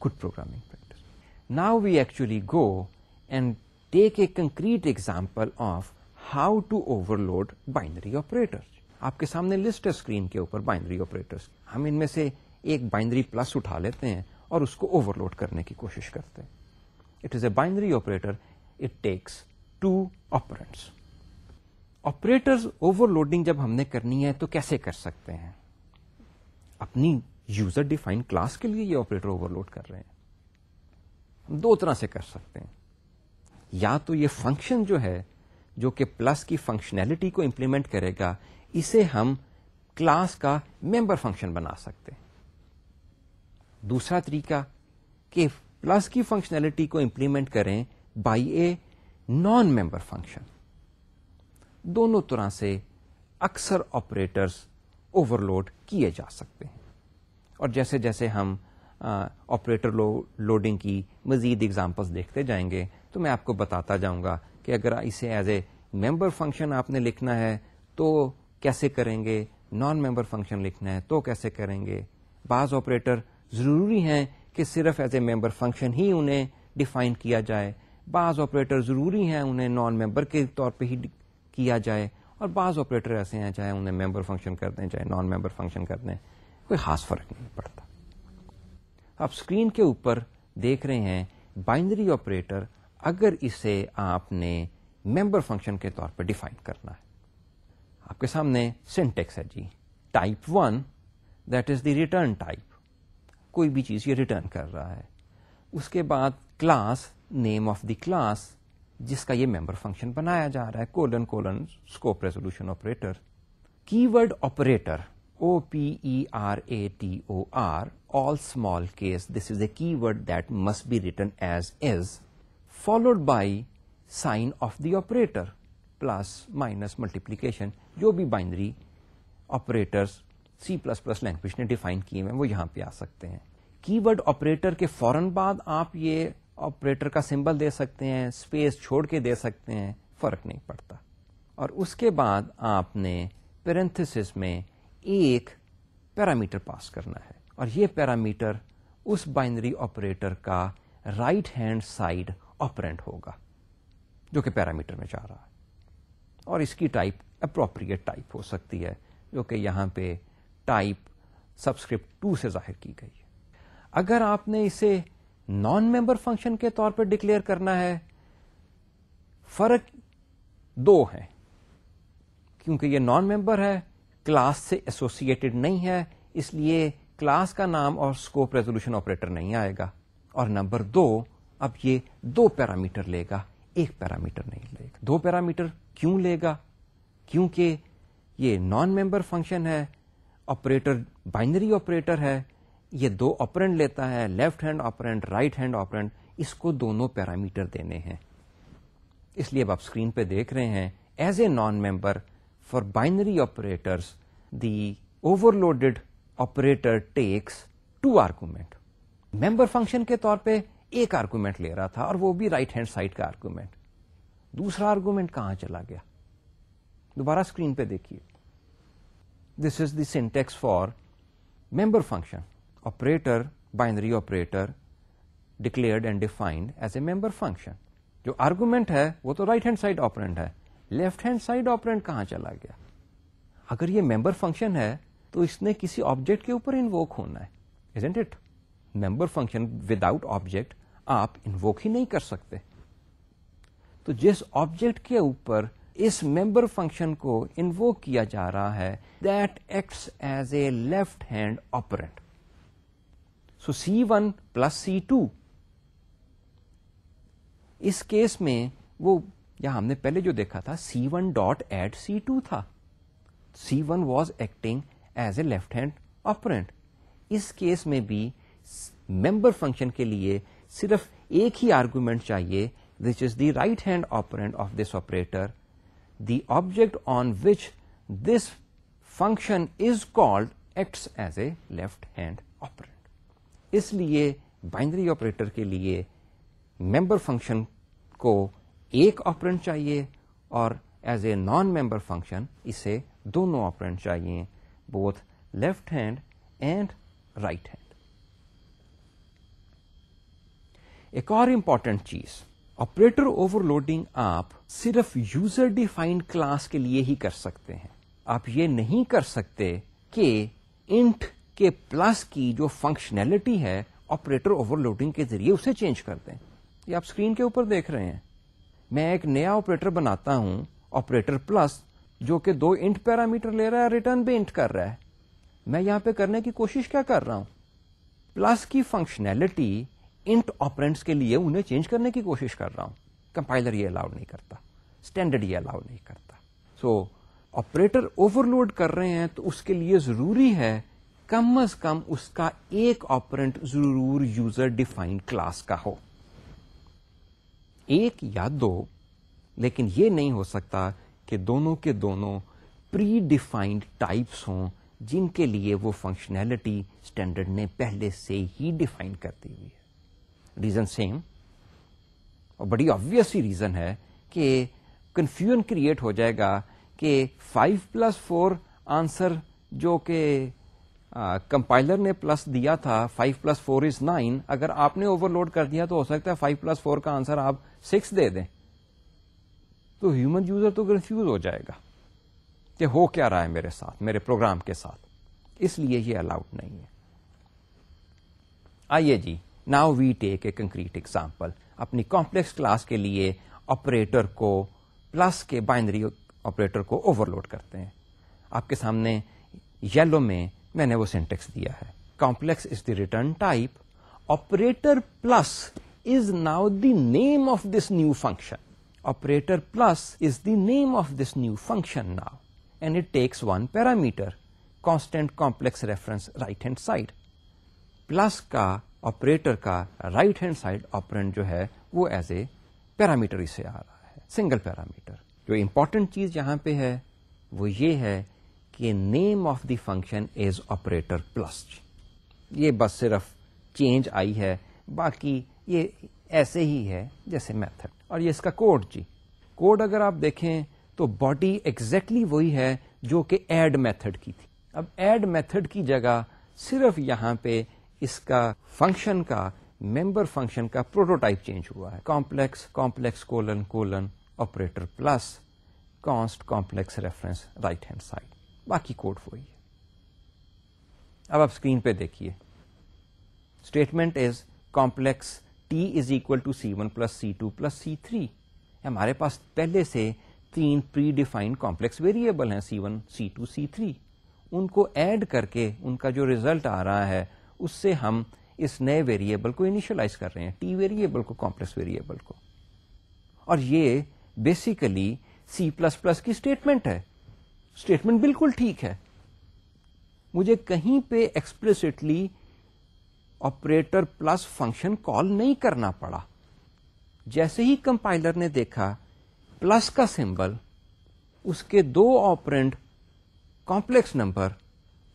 Speaker 1: good programming practice. Now we actually go and take a concrete example of how to overload binary operators. आपके सामने list है screen के ऊपर binary operators हम इनमें से एक बाइनरी प्लस उठा लेते हैं और उसको ओवरलोड करने की कोशिश करते हैं it is a binary operator it takes two operands operators overloading जब हमने करनी है तो कैसे कर सकते हैं अपनी यूजर डिफाइंड क्लास के लिए ये ऑपरेटर ओवरलोड कर रहे हैं हम दो तरह से कर सकते हैं या तो ये फंक्शन जो है जो कि प्लस की फंक्शनैलिटी को इंप्लीमेंट करेगा इसे हम क्लास का मेंबर फंक्शन बना सकते हैं दूसरा तरीका कि प्लस की फंक्शनैलिटी को इंप्लीमेंट करें by a non member function दोनों तरह से अक्सर ऑपरेटर्स ओवरलोड किए जा सकते हैं और जैसे जैसे हम ऑपरेटर लो, लोडिंग की मजीद एग्जाम्पल्स देखते जाएंगे तो मैं आपको बताता जाऊंगा कि अगर इसे एज ए मेंबर फंक्शन आपने लिखना है तो कैसे करेंगे नॉन मेंबर फंक्शन लिखना है तो कैसे करेंगे बाज ऑपरेटर ज़रूरी हैं कि सिर्फ एज ए मेंबर फंक्शन ही उन्हें डिफाइन किया जाए बाज़ ऑपरेटर ज़रूरी हैं उन्हें नॉन मेंबर के तौर पे ही किया जाए और बाज़ ऑपरेटर ऐसे हैं चाहे उन्हें मेंबर फंक्शन कर दें चाहे नॉन मेंबर फंक्शन कर दें कोई खास फर्क नहीं पड़ता आप स्क्रीन के ऊपर देख रहे हैं बाइनरी ऑपरेटर अगर इसे आपने मेंबर फंक्शन के तौर पर डिफाइन करना है आपके सामने सिंटेक्स है जी type one that is the return type कोई भी चीज ये रिटर्न कर रहा है उसके बाद class name of the class जिसका ये मेंबर फंक्शन बनाया जा रहा है colon colon scope resolution operator keyword operator O P E R A T O R, all small case. This is a keyword that must be written as is, followed by sign of the operator, plus, minus, multiplication. जो भी binary operators C++ language ने define किए हैं वो यहाँ पे आ सकते हैं कीवर्ड ऑपरेटर के फौरन बाद आप ये ऑपरेटर का सिंबल दे सकते हैं स्पेस छोड़ के दे सकते हैं फर्क नहीं पड़ता और उसके बाद आपने पेरेंथिस में एक पैरामीटर पास करना है और ये पैरामीटर उस बाइनरी ऑपरेटर का राइट हैंड साइड ऑपरेंट होगा जो कि पैरामीटर में जा रहा है और इसकी टाइप अप्रोप्रिएट टाइप हो सकती है जो कि यहाँ पे टाइप सब्सक्रिप्ट टू से जाहिर की गई है अगर आपने इसे नॉन मेंबर फंक्शन के तौर पर डिक्लेयर करना है फर्क दो है क्योंकि ये नॉन मेंबर है क्लास से एसोसिएटेड नहीं है इसलिए क्लास का नाम और स्कोप रेजोल्यूशन ऑपरेटर नहीं आएगा और नंबर दो अब ये दो पैरामीटर लेगा एक पैरामीटर नहीं लेगा दो पैरामीटर क्यों लेगा क्योंकि ये नॉन मेंबर फंक्शन है ऑपरेटर बाइनरी ऑपरेटर है ये दो ऑपरेंट लेता है left hand operand right hand operand इसको दोनों पैरामीटर देने हैं इसलिए अब आप स्क्रीन पे देख रहे हैं as a non member for binary operators the overloaded operator takes two argument member function के तौर पे एक आर्गूमेंट ले रहा था और वो भी राइट हैंड साइड का आर्गूमेंट दूसरा आर्गूमेंट कहां चला गया दोबारा स्क्रीन पे देखिए this is the syntax for member function operator, binary operator, declared and defined as a member function. जो आर्गूमेंट है वो तो राइट हैंड साइड ऑपरेंट है लेफ्ट हैंड साइड ऑपरेंट कहाँ चला गया अगर ये मेंबर फंक्शन है तो इसने किसी ऑब्जेक्ट के ऊपर इन्वोक होना है isn't it member function without object आप इन्वोक ही नहीं कर सकते तो जिस ऑब्जेक्ट के ऊपर इस मेंबर फंक्शन को इन्वोक किया जा रहा है that acts as a left hand operand so C1 plus C2 इस केस में वो या हमने पहले जो देखा था C1 one dot eight C था C1 one was acting as a left hand operand इस केस में भी मेंबर फंक्शन के लिए सिर्फ एक ही आर्गूमेंट चाहिए which is the right hand operand of this operator the object on which this function is called acts as a left hand operand. इसलिए बाइनरी ऑपरेटर के लिए मेंबर फंक्शन को एक ऑपरेंट चाहिए और as a non member function इसे दोनों operand चाहिए both left hand and right hand एक और इंपॉर्टेंट चीज ऑपरेटर ओवरलोडिंग आप सिर्फ यूजर डिफाइंड क्लास के लिए ही कर सकते हैं आप ये नहीं कर सकते कि इंट कि प्लस की जो फंक्शनैलिटी है ऑपरेटर ओवरलोडिंग के जरिए उसे चेंज कर दें ये आप स्क्रीन के ऊपर देख रहे हैं मैं एक नया ऑपरेटर बनाता हूँ ऑपरेटर प्लस जो कि दो इंट पैरामीटर ले रहा है रिटर्न भी इंट कर रहा है मैं यहाँ पे करने की कोशिश क्या कर रहा हूँ प्लस की फंक्शनैलिटी इंट ऑपरेंट्स के लिए उन्हें चेंज करने की कोशिश कर रहा हूँ कंपाइलर ये अलाउ नहीं करता स्टैंडर्ड ये अलाउ नहीं करता सो so, ऑपरेटर ओवरलोड कर रहे हैं तो उसके लिए जरूरी है कम अज कम उसका एक ऑपरेंट जरूर यूजर डिफाइंड क्लास का हो एक या दो लेकिन यह नहीं हो सकता कि दोनों के दोनों प्री डिफाइंड टाइप्स हों जिनके लिए वो फंक्शनैलिटी स्टैंडर्ड ने पहले से ही डिफाइन कर दी हुई है रीजन सेम और बड़ी ऑब्वियस ही रीजन है कि कन्फ्यूजन क्रिएट हो जाएगा कि फाइव प्लस फोर आंसर जो कि कंपाइलर ने प्लस दिया था five plus four is nine अगर आपने ओवरलोड कर दिया तो हो सकता है फाइव प्लस फोर का आंसर आप सिक्स दे दें तो ह्यूमन यूजर तो कंफ्यूज हो जाएगा कि हो क्या रहा है मेरे साथ मेरे प्रोग्राम के साथ इसलिए ये अलाउड नहीं है आइए जी now we take a concrete example अपनी कॉम्प्लेक्स क्लास के लिए ऑपरेटर को प्लस के बाइनरी ऑपरेटर को ओवरलोड करते हैं आपके सामने येलो में मैंने वो सिंटेक्स दिया है complex is the return type operator plus is now the name of this new function operator plus is the name of this new function now and it takes one parameter constant complex reference right hand side plus का operator का right hand side operand जो है वो as a parameter इसे आ रहा है single parameter जो important चीज यहाँ पे है वो ये है कि name of the function is operator plus ये बस सिर्फ चेंज आई है बाकी ये ऐसे ही है जैसे मेथड और ये इसका कोड जी कोड अगर आप देखें तो बॉडी एग्जैक्टली exactly वही है जो कि एड मेथड की थी अब एड मेथड की जगह सिर्फ यहाँ पे इसका फंक्शन का मेंबर फंक्शन का प्रोटोटाइप चेंज हुआ है complex complex colon colon operator plus const complex reference right hand side बाकी कोड वही है अब आप स्क्रीन पे देखिए statement is complex t is equal to C one plus C two plus C three हमारे पास पहले से तीन प्री डिफाइंड कॉम्प्लेक्स वेरिएबल हैं C one C two C three उनको ऐड करके उनका जो रिजल्ट आ रहा है उससे हम इस नए वेरिएबल को इनिशियलाइज कर रहे हैं टी वेरिएबल को कॉम्प्लेक्स वेरिएबल को और ये बेसिकली सी प्लस प्लस की स्टेटमेंट है स्टेटमेंट बिल्कुल ठीक है मुझे कहीं पे explicitly operator plus function call नहीं करना पड़ा जैसे ही कंपाइलर ने देखा प्लस का सिंबल उसके दो ऑपरेंट कॉम्प्लेक्स नंबर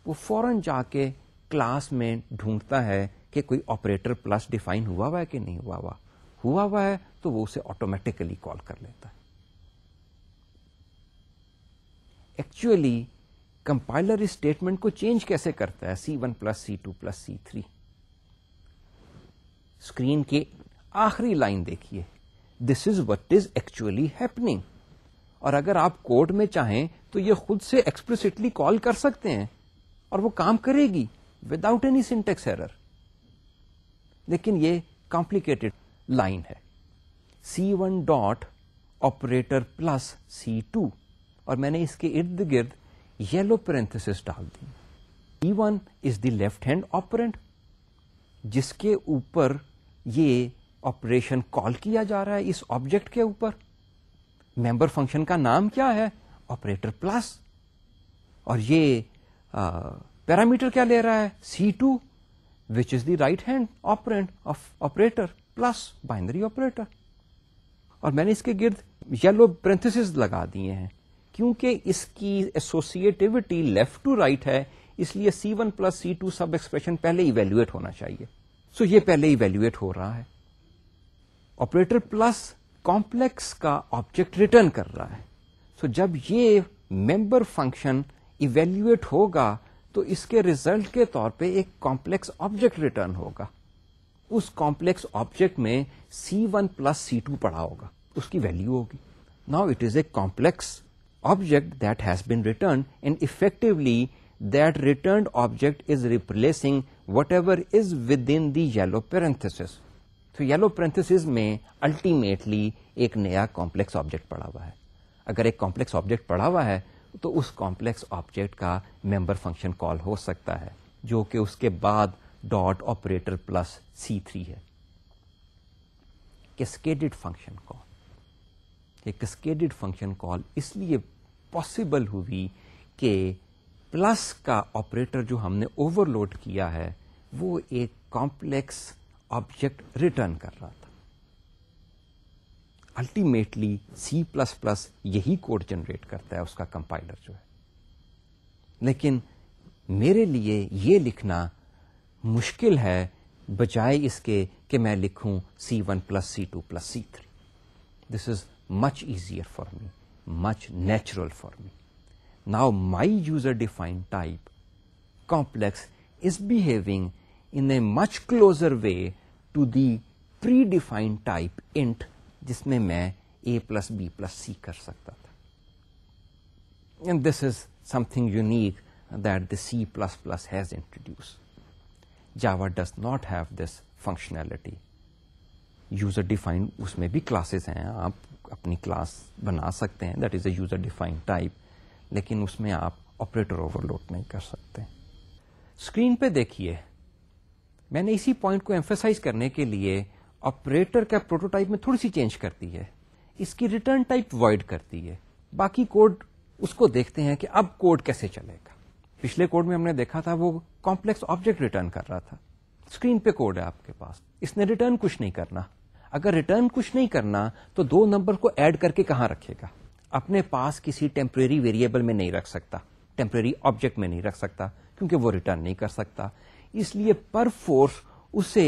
Speaker 1: वो फौरन जाके क्लास में ढूंढता है कि कोई ऑपरेटर प्लस डिफाइन हुआ हुआ है कि नहीं हुआ हुआ हुआ हुआ है तो वो उसे ऑटोमेटिकली कॉल कर लेता है एक्चुअली कंपाइलर इस स्टेटमेंट को चेंज कैसे करता है C one plus C two plus C three screen के आखिरी लाइन देखिए this is what is actually happening और अगर आप कोर्ट में चाहें तो ये खुद से एक्सप्लिसिटली कॉल कर सकते हैं और वो काम करेगी विदाउट एनी सिंटेक्स एरर लेकिन ये कॉम्प्लिकेटेड लाइन है C one dot operator plus C two और मैंने इसके इर्द गिर्द येलो पेरेंथेसिस डाल दी E one is the left hand operand जिसके ऊपर ये ऑपरेशन कॉल किया जा रहा है इस ऑब्जेक्ट के ऊपर मेंबर फंक्शन का नाम क्या है ऑपरेटर प्लस और ये पैरामीटर क्या ले रहा है C two which is the right hand operand of operator plus binary operator और मैंने इसके गिर्द येलो प्रेंथिस लगा दिए हैं क्योंकि इसकी एसोसिएटिविटी लेफ्ट टू राइट है इसलिए C one plus C two सब एक्सप्रेशन पहले इवेल्युएट होना चाहिए सो so, ये पहले इवेल्युएट हो रहा है ऑपरेटर प्लस कॉम्प्लेक्स का ऑब्जेक्ट रिटर्न कर रहा है सो so, जब ये मेंबर फंक्शन इवेल्युएट होगा तो इसके रिजल्ट के तौर पे एक कॉम्प्लेक्स ऑब्जेक्ट रिटर्न होगा उस कॉम्प्लेक्स ऑब्जेक्ट में C one plus C two पड़ा होगा उसकी वैल्यू होगी now it is a complex object that has been returned and effectively that returned object is replacing whatever is within the yellow parenthesis. तो yellow parenthesis में ultimately एक नया complex object पड़ा हुआ है अगर एक कॉम्प्लेक्स ऑब्जेक्ट पड़ा हुआ है तो उस कॉम्प्लेक्स ऑब्जेक्ट का मेंबर फंक्शन कॉल हो सकता है जो कि उसके बाद dot operator plus C three है कैस्केडेड फंक्शन कॉल ये कस्केडेड फंक्शन कॉल इसलिए पॉसिबल हुई कि प्लस का ऑपरेटर जो हमने ओवरलोड किया है वो एक कॉम्प्लेक्स ऑब्जेक्ट रिटर्न कर रहा था अल्टीमेटली सी प्लस प्लस यही कोड जनरेट करता है उसका कंपाइलर जो है लेकिन मेरे लिए ये लिखना मुश्किल है बजाय इसके कि मैं लिखूं C1 one plus C two plus C three this is much easier for me, much natural for me. Now my user-defined type, complex, is behaving in a much closer way to the predefined type int जिसमें a plus b plus c कर सकता था And this is something unique that the C++ has introduced. Java does not have this functionality. User defined उसमें भी classes हैं आप अपनी class बना सकते हैं that is a user defined type लेकिन उसमें आप ऑपरेटर ओवरलोड नहीं कर सकते स्क्रीन पे देखिए मैंने इसी पॉइंट को एम्फेसाइज करने के लिए ऑपरेटर का प्रोटोटाइप में थोड़ी सी चेंज करती है इसकी रिटर्न टाइप वॉइड करती है बाकी कोड उसको देखते हैं कि अब कोड कैसे चलेगा पिछले कोड में हमने देखा था वो कॉम्प्लेक्स ऑब्जेक्ट रिटर्न कर रहा था स्क्रीन पे कोड है आपके पास इसने रिटर्न कुछ नहीं करना अगर रिटर्न कुछ नहीं करना तो दो नंबर को ऐड करके कहाँ रखेगा अपने पास किसी टेम्प्रेरी वेरिएबल में नहीं रख सकता टेम्प्रेरी ऑब्जेक्ट में नहीं रख सकता क्योंकि वो रिटर्न नहीं कर सकता इसलिए पर फोर्स उसे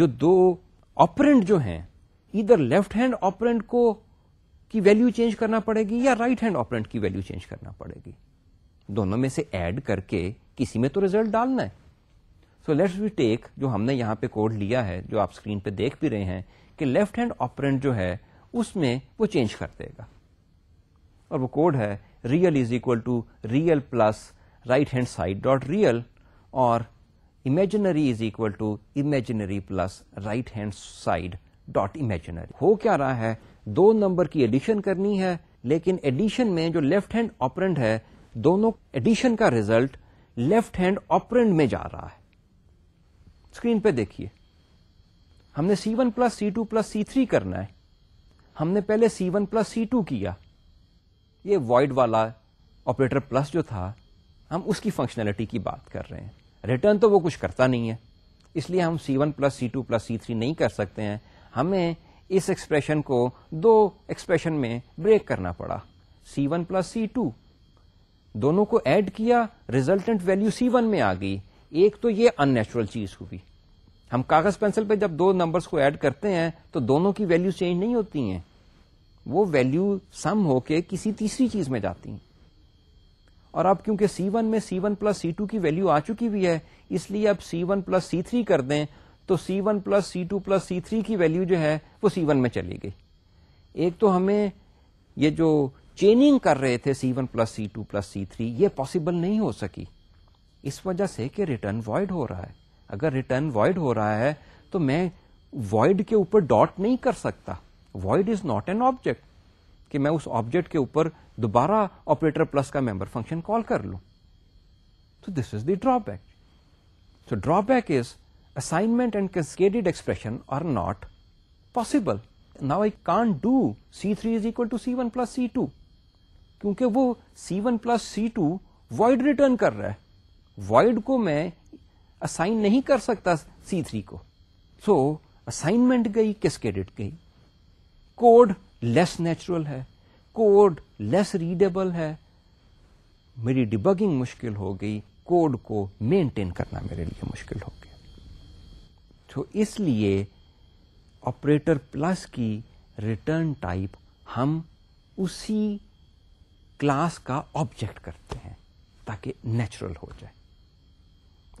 Speaker 1: जो दो ऑपरेंट जो हैं इधर लेफ्ट हैंड ऑपरेंट को की वैल्यू चेंज करना पड़ेगी या राइट हैंड ऑपरेंट की वैल्यू चेंज करना पड़ेगी दोनों में से ऐड करके किसी में तो रिजल्ट डालना है सो लेट्स वी टेक जो हमने यहाँ पे कोड लिया है जो आप स्क्रीन पे देख भी रहे हैं कि लेफ्ट हैंड ऑपरेंट जो है उसमें वो चेंज कर देगा और वो कोड है real is equal to real plus right hand side dot real और imaginary is equal to imaginary plus right hand side dot imaginary हो क्या रहा है दो नंबर की एडिशन करनी है लेकिन एडिशन में जो लेफ्ट हैंड ऑपरेंट है दोनों एडिशन का रिजल्ट लेफ्ट हैंड ऑपरेंट में जा रहा है स्क्रीन पे देखिए हमने C1 one plus C two plus C करना है हमने पहले C1 वन प्लस सी किया ये वॉइड वाला ऑपरेटर प्लस जो था हम उसकी फंक्शनैलिटी की बात कर रहे हैं रिटर्न तो वो कुछ करता नहीं है इसलिए हम C1 one plus C two plus C नहीं कर सकते हैं हमें इस एक्सप्रेशन को दो एक्सप्रेशन में ब्रेक करना पड़ा C1 वन प्लस सी दोनों को ऐड किया रिजल्टेंट वैल्यू C1 में आ गई एक तो ये अननेचुरल चीज हुई हम कागज पेंसिल पे जब दो नंबर्स को ऐड करते हैं तो दोनों की वैल्यू चेंज नहीं होती हैं वो वैल्यू सम होके किसी तीसरी चीज में जाती हैं और अब क्योंकि सी वन में C one plus C two की वैल्यू आ चुकी हुई है इसलिए अब C one plus C three कर दें तो C one plus C two plus C three की वैल्यू जो है वो सी वन में चली गई एक तो हमें ये जो चेनिंग कर रहे थे C one plus C two plus C three ये पॉसिबल नहीं हो सकी इस वजह से कि रिटर्न वॉइड हो रहा है अगर रिटर्न वॉइड हो रहा है तो मैं वॉइड के ऊपर डॉट नहीं कर सकता void is not an object कि मैं उस ऑब्जेक्ट के ऊपर दोबारा ऑपरेटर प्लस का मेंबर फंक्शन कॉल कर लू तो this is the drawback so drawback is assignment and cascaded expression are not possible. Now I can't do C3 is equal to C1 plus C2 क्योंकि वो C1 plus C2 void return कर रहा है void को मैं assign नहीं कर सकता सी थ्री को सो so, असाइनमेंट गई किसकेडेड गई कोड लेस नेचुरल है कोड लेस रीडेबल है मेरी डिबगिंग मुश्किल हो गई कोड को मेंटेन करना मेरे लिए मुश्किल हो गया तो इसलिए ऑपरेटर प्लस की रिटर्न टाइप हम उसी क्लास का ऑब्जेक्ट करते हैं ताकि नेचुरल हो जाए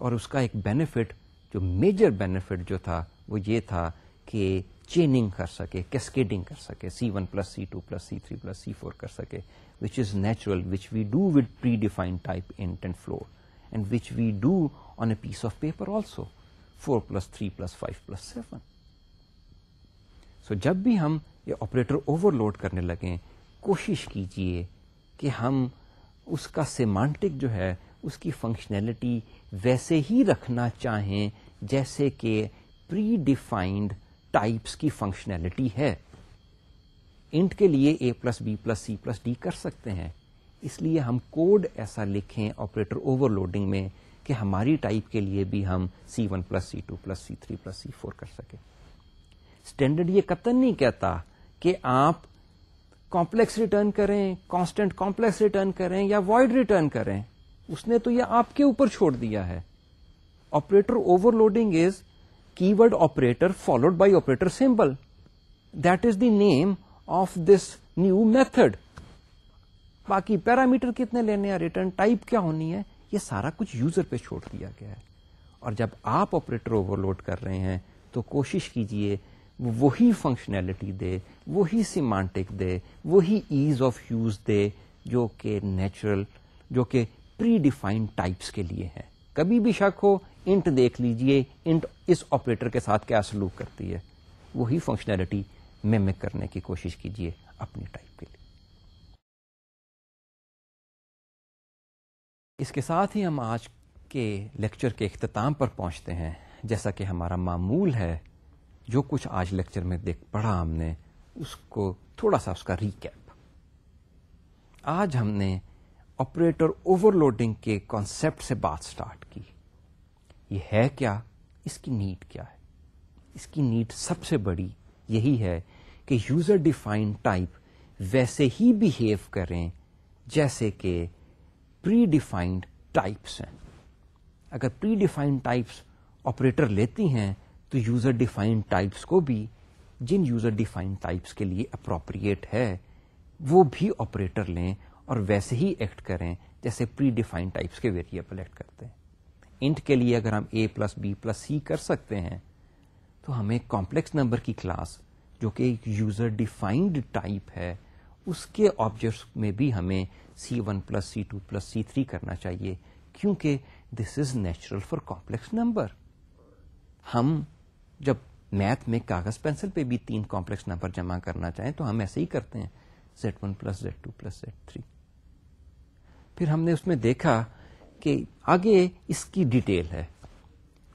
Speaker 1: और उसका एक बेनिफिट जो मेजर बेनिफिट जो था वो ये था कि चेनिंग कर सके कैस्केडिंग कर सके C one plus C two plus C three plus C four कर सके which is natural which we do with predefined type int and float and which we do on a piece of paper also four plus three plus five plus seven so जब भी हम ये operator overload करने लगें कोशिश कीजिए कि हम उसका सेमांटिक जो है उसकी फंक्शनैलिटी वैसे ही रखना चाहें जैसे कि प्री डिफाइंड टाइप्स की फंक्शनैलिटी है इंट के लिए A plus B plus C plus D कर सकते हैं इसलिए हम कोड ऐसा लिखें ऑपरेटर ओवरलोडिंग में कि हमारी टाइप के लिए भी हम C one plus C two plus C three plus C four कर सकें स्टैंडर्ड ये कतन नहीं कहता कि आप कॉम्प्लेक्स रिटर्न करें कांस्टेंट कॉम्प्लेक्स रिटर्न करें या वॉइड रिटर्न करें उसने तो ये आपके ऊपर छोड़ दिया है operator overloading is keyword operator followed by operator symbol. That is the name of this new method. बाकी पैरामीटर कितने लेने हैं रिटर्न टाइप क्या होनी है ये सारा कुछ यूजर पे छोड़ दिया गया है और जब आप ऑपरेटर ओवरलोड कर रहे हैं तो कोशिश कीजिए वही फंक्शनैलिटी दे वही सिमांटिक दे वही ईज ऑफ यूज दे जो कि नेचुरल जो कि प्री डिफाइंड टाइप्स के लिए है कभी भी शक हो इंट देख लीजिए इंट इस ऑपरेटर के साथ क्या सलूक करती है वही फंक्शनैलिटी मेमिक करने की कोशिश कीजिए अपनी टाइप के लिए इसके साथ ही हम आज के लेक्चर के अख्ताम पर पहुंचते हैं जैसा कि हमारा मामूल है जो कुछ आज लेक्चर में देख पढ़ा हमने उसको थोड़ा सा उसका रिकैप आज हमने ऑपरेटर ओवरलोडिंग के कॉन्सेप्ट से बात स्टार्ट की ये है क्या इसकी नीड क्या है इसकी नीड सबसे बड़ी यही है कि यूजर डिफाइंड टाइप वैसे ही बिहेव करें जैसे कि प्री डिफाइंड टाइप्स हैं अगर प्री डिफाइंड टाइप्स ऑपरेटर लेती हैं तो यूजर डिफाइंड टाइप्स को भी जिन यूजर डिफाइंड टाइप्स के लिए अप्रोप्रिएट है वो भी ऑपरेटर लें और वैसे ही एक्ट करें जैसे प्री डिफाइंड टाइप्स के वेरिएबल एक्ट करते हैं इंट के लिए अगर हम A plus B plus C कर सकते हैं तो हमें कॉम्प्लेक्स नंबर की क्लास जो कि एक यूजर डिफाइंड टाइप है उसके ऑब्जेक्ट्स में भी हमें C one plus C two plus C three करना चाहिए क्योंकि this is natural for complex number हम जब मैथ में कागज पेंसिल पे भी तीन कॉम्प्लेक्स नंबर जमा करना चाहें तो हम ऐसे ही करते हैं Z one plus Z two plus Z three फिर हमने उसमें देखा कि आगे इसकी डिटेल है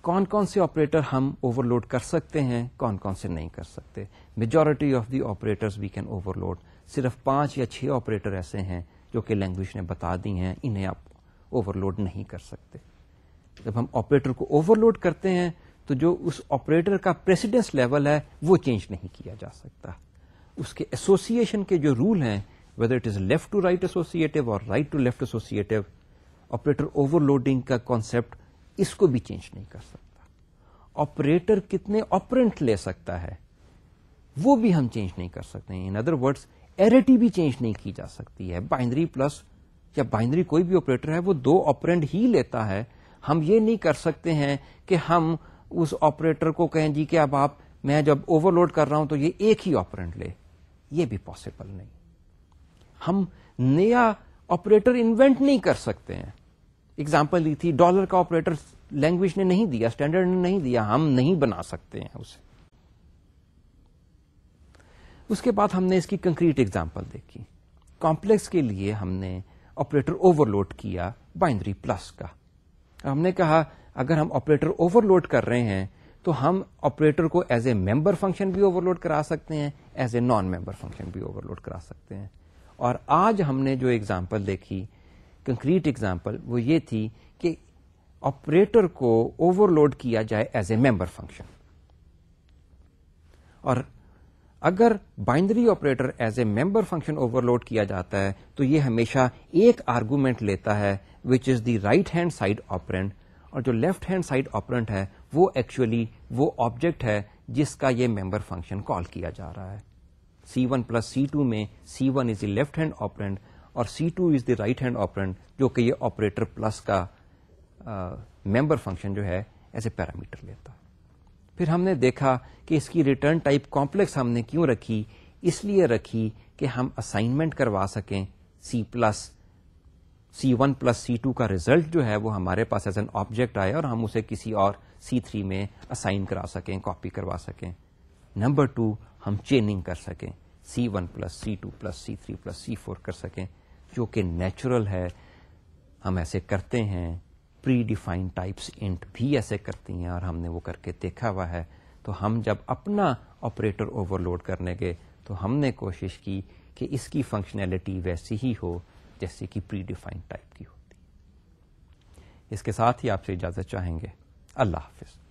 Speaker 1: कौन कौन से ऑपरेटर हम ओवरलोड कर सकते हैं कौन कौन से नहीं कर सकते majority of the operators we can overload सिर्फ पांच या छह ऑपरेटर ऐसे हैं जो कि लैंग्वेज ने बता दी हैं इन्हें आप ओवरलोड नहीं कर सकते जब हम ऑपरेटर को ओवरलोड करते हैं तो जो उस ऑपरेटर का प्रेसिडेंस लेवल है वो चेंज नहीं किया जा सकता उसके एसोसिएशन के जो रूल हैं whether it is left to right associative और right to left associative operator overloading का कॉन्सेप्ट इसको भी चेंज नहीं कर सकता ऑपरेटर कितने ऑपरेंट ले सकता है वो भी हम चेंज नहीं कर सकते इन अदर वर्ड्स एरिटी भी चेंज नहीं की जा सकती है बाइनरी प्लस या बाइनरी कोई भी ऑपरेटर है वो दो ऑपरेंट ही लेता है हम ये नहीं कर सकते हैं कि हम उस ऑपरेटर को कहें जी कि अब आप मैं जब ओवरलोड कर रहा हूं तो ये एक ही ऑपरेंट ले ये भी पॉसिबल नहीं हम नया ऑपरेटर इन्वेंट नहीं कर सकते हैं एग्जाम्पल दी थी डॉलर का ऑपरेटर लैंग्वेज ने नहीं दिया स्टैंडर्ड ने नहीं दिया हम नहीं बना सकते हैं उसे उसके बाद हमने इसकी कंक्रीट एग्जाम्पल देखी कॉम्प्लेक्स के लिए हमने ऑपरेटर ओवरलोड किया बाइनरी प्लस का हमने कहा अगर हम ऑपरेटर ओवरलोड कर रहे हैं तो हम ऑपरेटर को एज ए मेंबर फंक्शन भी ओवरलोड करा सकते हैं as a non member function भी ओवरलोड करा सकते हैं और आज हमने जो एग्जाम्पल देखी कंक्रीट एग्जाम्पल वो ये थी कि ऑपरेटर को ओवरलोड किया जाए एज ए मेंबर फंक्शन और अगर binary operator as a member function overload किया जाता है तो ये हमेशा एक आर्गूमेंट लेता है which is the right hand side operand और जो लेफ्ट हैंड साइड ऑपरेंट है वो एक्चुअली वो ऑब्जेक्ट है जिसका ये मेंबर फंक्शन कॉल किया जा रहा है C1 वन प्लस सी में C1 one is the left hand operand और C2 two is the right hand operand जो कि ये ऑपरेटर प्लस का मेंबर uh, फंक्शन जो है एज ए पैरामीटर लेता फिर हमने देखा कि इसकी रिटर्न टाइप कॉम्प्लेक्स हमने क्यों रखी इसलिए रखी कि हम असाइनमेंट करवा सकें C plus C one plus C two का रिजल्ट जो है वो हमारे पास एज एन ऑब्जेक्ट आए और हम उसे किसी और सी थ्री में असाइन करा सकें कॉपी करवा सकें नंबर टू हम चेनिंग कर सकें C one plus C two plus C three plus C four कर सकें जो कि नेचुरल है हम ऐसे करते हैं प्री डिफाइंड टाइप्स इंट भी ऐसे करती हैं और हमने वो करके देखा हुआ है तो हम जब अपना ऑपरेटर ओवरलोड करने गए तो हमने कोशिश की कि इसकी फंक्शनैलिटी वैसी ही हो जैसे कि प्री डिफाइंड टाइप की होती है इसके साथ ही आपसे इजाज़त चाहेंगे अल्लाह हाफिज़